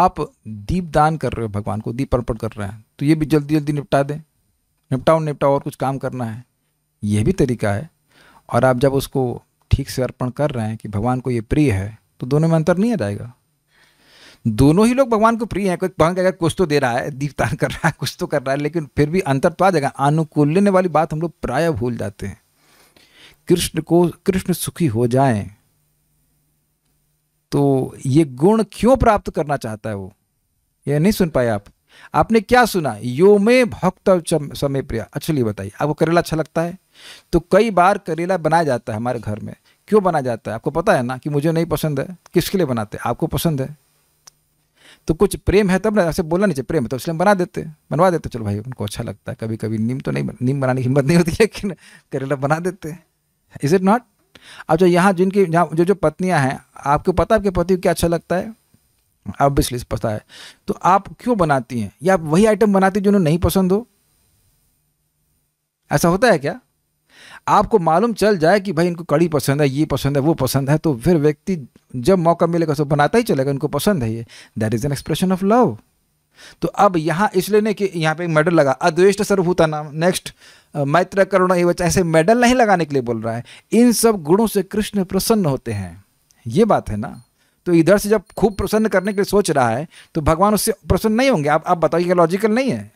आप दीप दान कर रहे हो भगवान को दीप अर्पण कर रहे हैं तो ये भी जल्दी जल्दी निपटा दें निपटाओ निपटाओ और कुछ काम करना है यह भी तरीका है और आप जब उसको ठीक से अर्पण कर रहे हैं कि भगवान को ये प्रिय है तो दोनों में अंतर नहीं आ जाएगा दोनों ही लोग भगवान को प्रिय हैं कोई भगवान कहेगा कुछ तो दे रहा है दीपदान कर रहा है कुछ तो कर रहा है लेकिन फिर भी अंतर तो आ जाएगा अनुकूलने वाली बात हम लोग प्राय भूल जाते हैं कृष्ण को कृष्ण सुखी हो जाए तो ये गुण क्यों प्राप्त करना चाहता है वो ये नहीं सुन पाए आप आपने क्या सुना यो में भक्त समय प्रिया अच्छा बताइए आपको करेला अच्छा लगता है तो कई बार करेला बनाया जाता है हमारे घर में क्यों बनाया जाता है आपको पता है ना कि मुझे नहीं पसंद है किसके लिए बनाते हैं आपको पसंद है तो कुछ प्रेम है तब ना ऐसे बोलना नहीं चाहिए प्रेम है तो इसलिए बना देते बनवा देते चलो भाई उनको अच्छा लगता है कभी कभी नीम तो नहीं नीम बनाने की हिम्मत नहीं होती लेकिन करेला बना देते हैं इज़ इट नॉट अब जो यहाँ जिनकी जहाँ जो जो पत्नियाँ हैं आपको पता है आपके पति को क्या अच्छा लगता है ऑब्वियसली पता है तो आप क्यों बनाती हैं या आप वही आइटम बनाती जो उन्हें नहीं पसंद हो ऐसा होता है क्या आपको मालूम चल जाए कि भाई इनको कड़ी पसंद है ये पसंद है वो पसंद है तो फिर व्यक्ति जब मौका मिलेगा तो बनाता ही चलेगा इनको पसंद है ये that is an expression of love तो अब यहाँ इसलिए नहीं कि यहाँ पे एक मेडल लगा अद्वेष्ट सर्वभूता नाम नेक्स्ट मैत्र करुण एवच ऐसे मेडल नहीं लगाने के लिए बोल रहा है इन सब गुणों से कृष्ण प्रसन्न होते हैं ये बात है ना तो इधर से जब खूब प्रसन्न करने के लिए सोच रहा है तो भगवान उससे प्रसन्न नहीं होंगे आप आप बताओ ये लॉजिकल नहीं है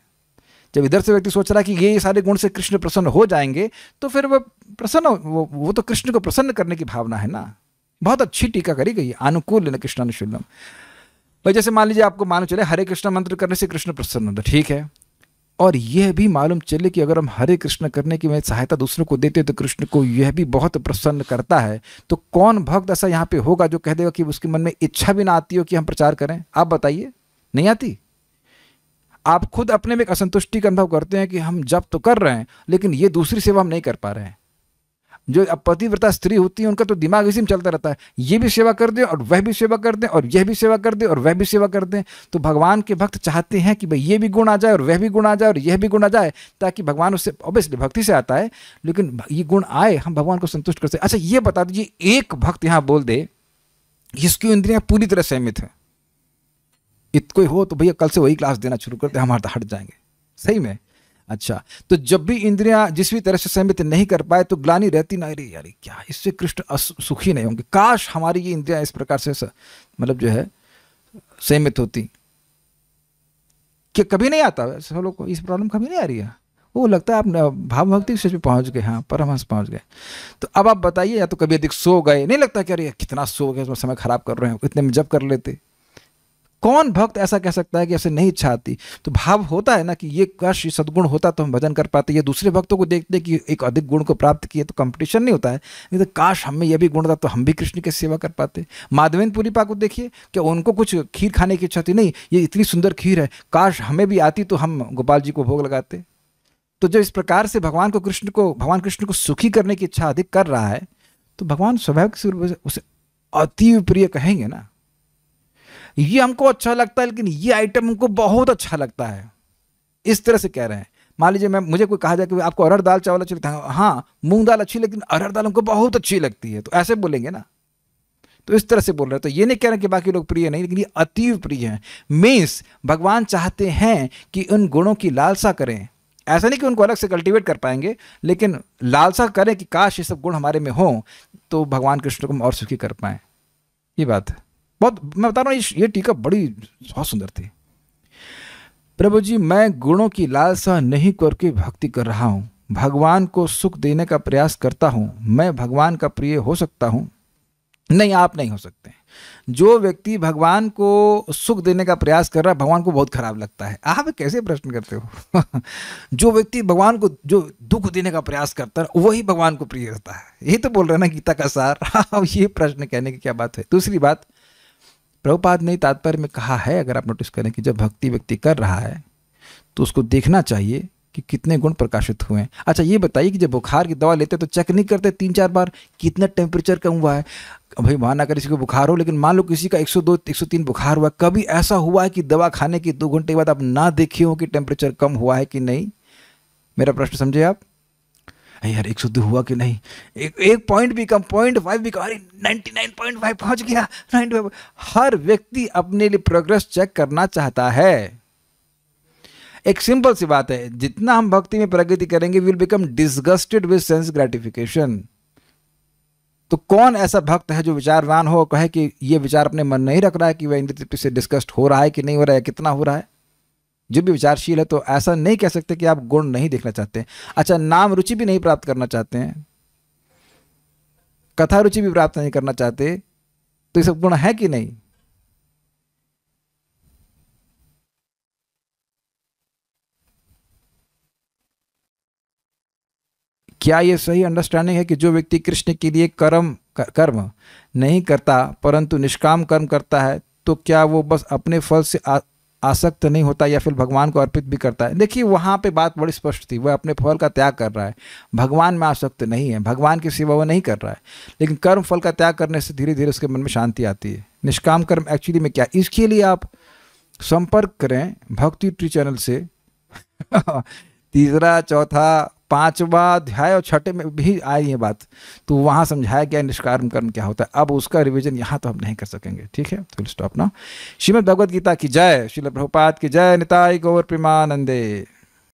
जब इधर से व्यक्ति सोच रहा है कि ये सारे गुण से कृष्ण प्रसन्न हो जाएंगे तो फिर वह प्रसन्न वो, वो तो कृष्ण को प्रसन्न करने की भावना है ना बहुत अच्छी टीका करी गई अनुकूल कृष्ण कृष्णानुशूलम भाई जैसे मान लीजिए आपको मालूम चले हरे कृष्ण मंत्र करने से कृष्ण प्रसन्न होता ठीक है और यह भी मालूम चले कि अगर हम हरे कृष्ण करने की सहायता दूसरों को देते तो कृष्ण को यह भी बहुत प्रसन्न करता है तो कौन भक्त ऐसा यहाँ पे होगा जो कह देगा कि उसके मन में इच्छा भी ना आती हो कि हम प्रचार करें आप बताइए नहीं आती आप खुद अपने में एक असंतुष्टि का अनुभव करते हैं कि हम जब तो कर रहे हैं लेकिन ये दूसरी सेवा हम नहीं कर पा रहे हैं जो पतिव्रता स्त्री होती है उनका तो दिमाग इसी में चलता रहता है ये भी सेवा कर दें और वह भी सेवा कर दें और यह भी सेवा कर दें और वह भी सेवा कर दें तो भगवान के भक्त चाहते हैं कि भाई ये भी गुण आ जाए और वह भी गुण आ जाए और यह भी गुण आ जाए ताकि भगवान उससे ऑब्वियसली भक्ति से आता है लेकिन ये गुण आए हम भगवान को संतुष्ट कर सकते अच्छा ये बता दीजिए एक भक्त यहाँ बोल दे जिसकी इंद्रियाँ पूरी तरह सहमित हैं कोई हो तो भैया कल से वही क्लास देना शुरू करते हम हट जाएंगे सही में अच्छा तो जब भी इंद्रियां जिस भी तरह से सहमित नहीं कर पाए तो ग्लानी रहती ना अरे यार क्या इससे कृष्ण सुखी नहीं होंगे काश हमारी ये इंद्रियां इस प्रकार से मतलब जो है सहमित होती कि कभी नहीं आता सब लोग को इस प्रॉब्लम कभी नहीं आ रही है वो लगता है आप भाव भक्ति से भी पहुंच गए हाँ परमहंस पहुंच गए तो अब आप बताइए या तो कभी अधिक सो गए नहीं लगता कि अरे कितना सो गए उसमें समय खराब कर रहे हैं इतने में जब कर लेते कौन भक्त ऐसा कह सकता है कि ऐसे नहीं इच्छा आती तो भाव होता है ना कि ये काश सदगुण होता तो हम भजन कर पाते ये दूसरे भक्तों को देखते कि एक अधिक गुण को प्राप्त किए तो कंपटीशन नहीं होता है नहीं तो काश हमें यह भी गुण था तो हम भी कृष्ण की सेवा कर पाते माधवेंद्र पा को देखिए क्या उनको कुछ खीर खाने की इच्छा थी नहीं ये इतनी सुंदर खीर है काश हमें भी आती तो हम गोपाल जी को भोग लगाते तो जब इस प्रकार से भगवान को कृष्ण को भगवान कृष्ण को सुखी करने की इच्छा अधिक कर रहा है तो भगवान स्वाभाविक के उसे अति प्रिय कहेंगे ना ये हमको अच्छा लगता है लेकिन ये आइटम हमको बहुत अच्छा लगता है इस तरह से कह रहे हैं मान लीजिए मैं मुझे कोई कहा जाए कि आपको अरहर दाल चावल अच्छी लगता है हाँ, हाँ मूंग दाल अच्छी लेकिन अरहर दाल हमको बहुत अच्छी लगती है तो ऐसे बोलेंगे ना तो इस तरह से बोल रहे हैं तो ये नहीं कह रहे कि बाकी लोग प्रिय नहीं लेकिन ये अतीव प्रिय हैं मीन्स भगवान चाहते हैं कि उन गुणों की लालसा करें ऐसा नहीं कि उनको अलग से कल्टीवेट कर पाएंगे लेकिन लालसा करें कि काश ये सब गुण हमारे में हों तो भगवान कृष्ण को हम और सुखी कर पाएँ ये बात है बहुत मैं बता रहा हूँ ये टीका बड़ी बहुत सुंदर थी प्रभु जी मैं गुणों की लालसा नहीं करके भक्ति कर रहा हूँ भगवान को सुख देने का प्रयास करता हूँ मैं भगवान का प्रिय हो सकता हूँ नहीं आप नहीं हो सकते जो व्यक्ति भगवान को सुख देने का प्रयास कर रहा है भगवान को बहुत खराब लगता है आप कैसे प्रश्न करते हो जो व्यक्ति भगवान को जो दुख देने का प्रयास करता है वही भगवान को प्रिय रहता है यही तो बोल रहे ना गीता का सार ये प्रश्न कहने की क्या बात है दूसरी बात प्रभुपाद ने तात्पर्य में कहा है अगर आप नोटिस करें कि जब भक्ति व्यक्ति कर रहा है तो उसको देखना चाहिए कि कितने गुण प्रकाशित हुए हैं अच्छा ये बताइए कि जब बुखार की दवा लेते हैं तो चेक नहीं करते तीन चार बार कितना टेम्परेचर कम हुआ है भाई वहाँ ना कर किसी को बुखार हो लेकिन मान लो किसी का 102 103 बुखार हुआ कभी ऐसा हुआ है कि दवा खाने के दो घंटे के बाद आप ना देखे हो कि टेम्परेचर कम हुआ है कि नहीं मेरा प्रश्न समझे आप यार एक शुद्ध हुआ कि नहीं एक एक पॉइंट भी कम पॉइंट फाइव भी कम अरे नाइन्टी नाइन पॉइंट फाइव पहुँच गया नाइन्टी हर व्यक्ति अपने लिए प्रोग्रेस चेक करना चाहता है एक सिंपल सी बात है जितना हम भक्ति में प्रगति करेंगे will become disgusted with sense gratification तो कौन ऐसा भक्त है जो विचारवान हो कहे कि ये विचार अपने मन नहीं रख रहा है कि वह इंद्र तृप्ति से डिस्कस्ट हो रहा है कि नहीं हो रहा है कितना हो रहा है जो भी विचारशील है तो ऐसा नहीं कह सकते कि आप गुण नहीं देखना चाहते अच्छा नाम रुचि भी नहीं प्राप्त करना चाहते हैं कथा रुचि भी प्राप्त नहीं करना चाहते तो ये सब गुण है कि नहीं क्या यह सही अंडरस्टैंडिंग है कि जो व्यक्ति कृष्ण के लिए कर्म कर्म नहीं करता परंतु निष्काम कर्म करता है तो क्या वो बस अपने फल से आसक्त नहीं होता या फिर भगवान को अर्पित भी करता है देखिए वहाँ पे बात बड़ी स्पष्ट थी वह अपने फल का त्याग कर रहा है भगवान में आसक्त नहीं है भगवान की सेवा वह नहीं कर रहा है लेकिन कर्म फल का त्याग करने से धीरे धीरे उसके मन में शांति आती है निष्काम कर्म एक्चुअली में क्या इसके लिए आप संपर्क करें भक्ति ट्री चैनल से तीसरा चौथा पांचवा अध्याय और छठे में भी आई है बात तो वहाँ समझाया गया निष्कार कर्म क्या होता है अब उसका रिविजन यहाँ तो हम नहीं कर सकेंगे ठीक है तो स्टॉप ना श्रीमद भगवद गीता की जय श्रील प्रभुपात की जय निताई गौर प्रेमानंदे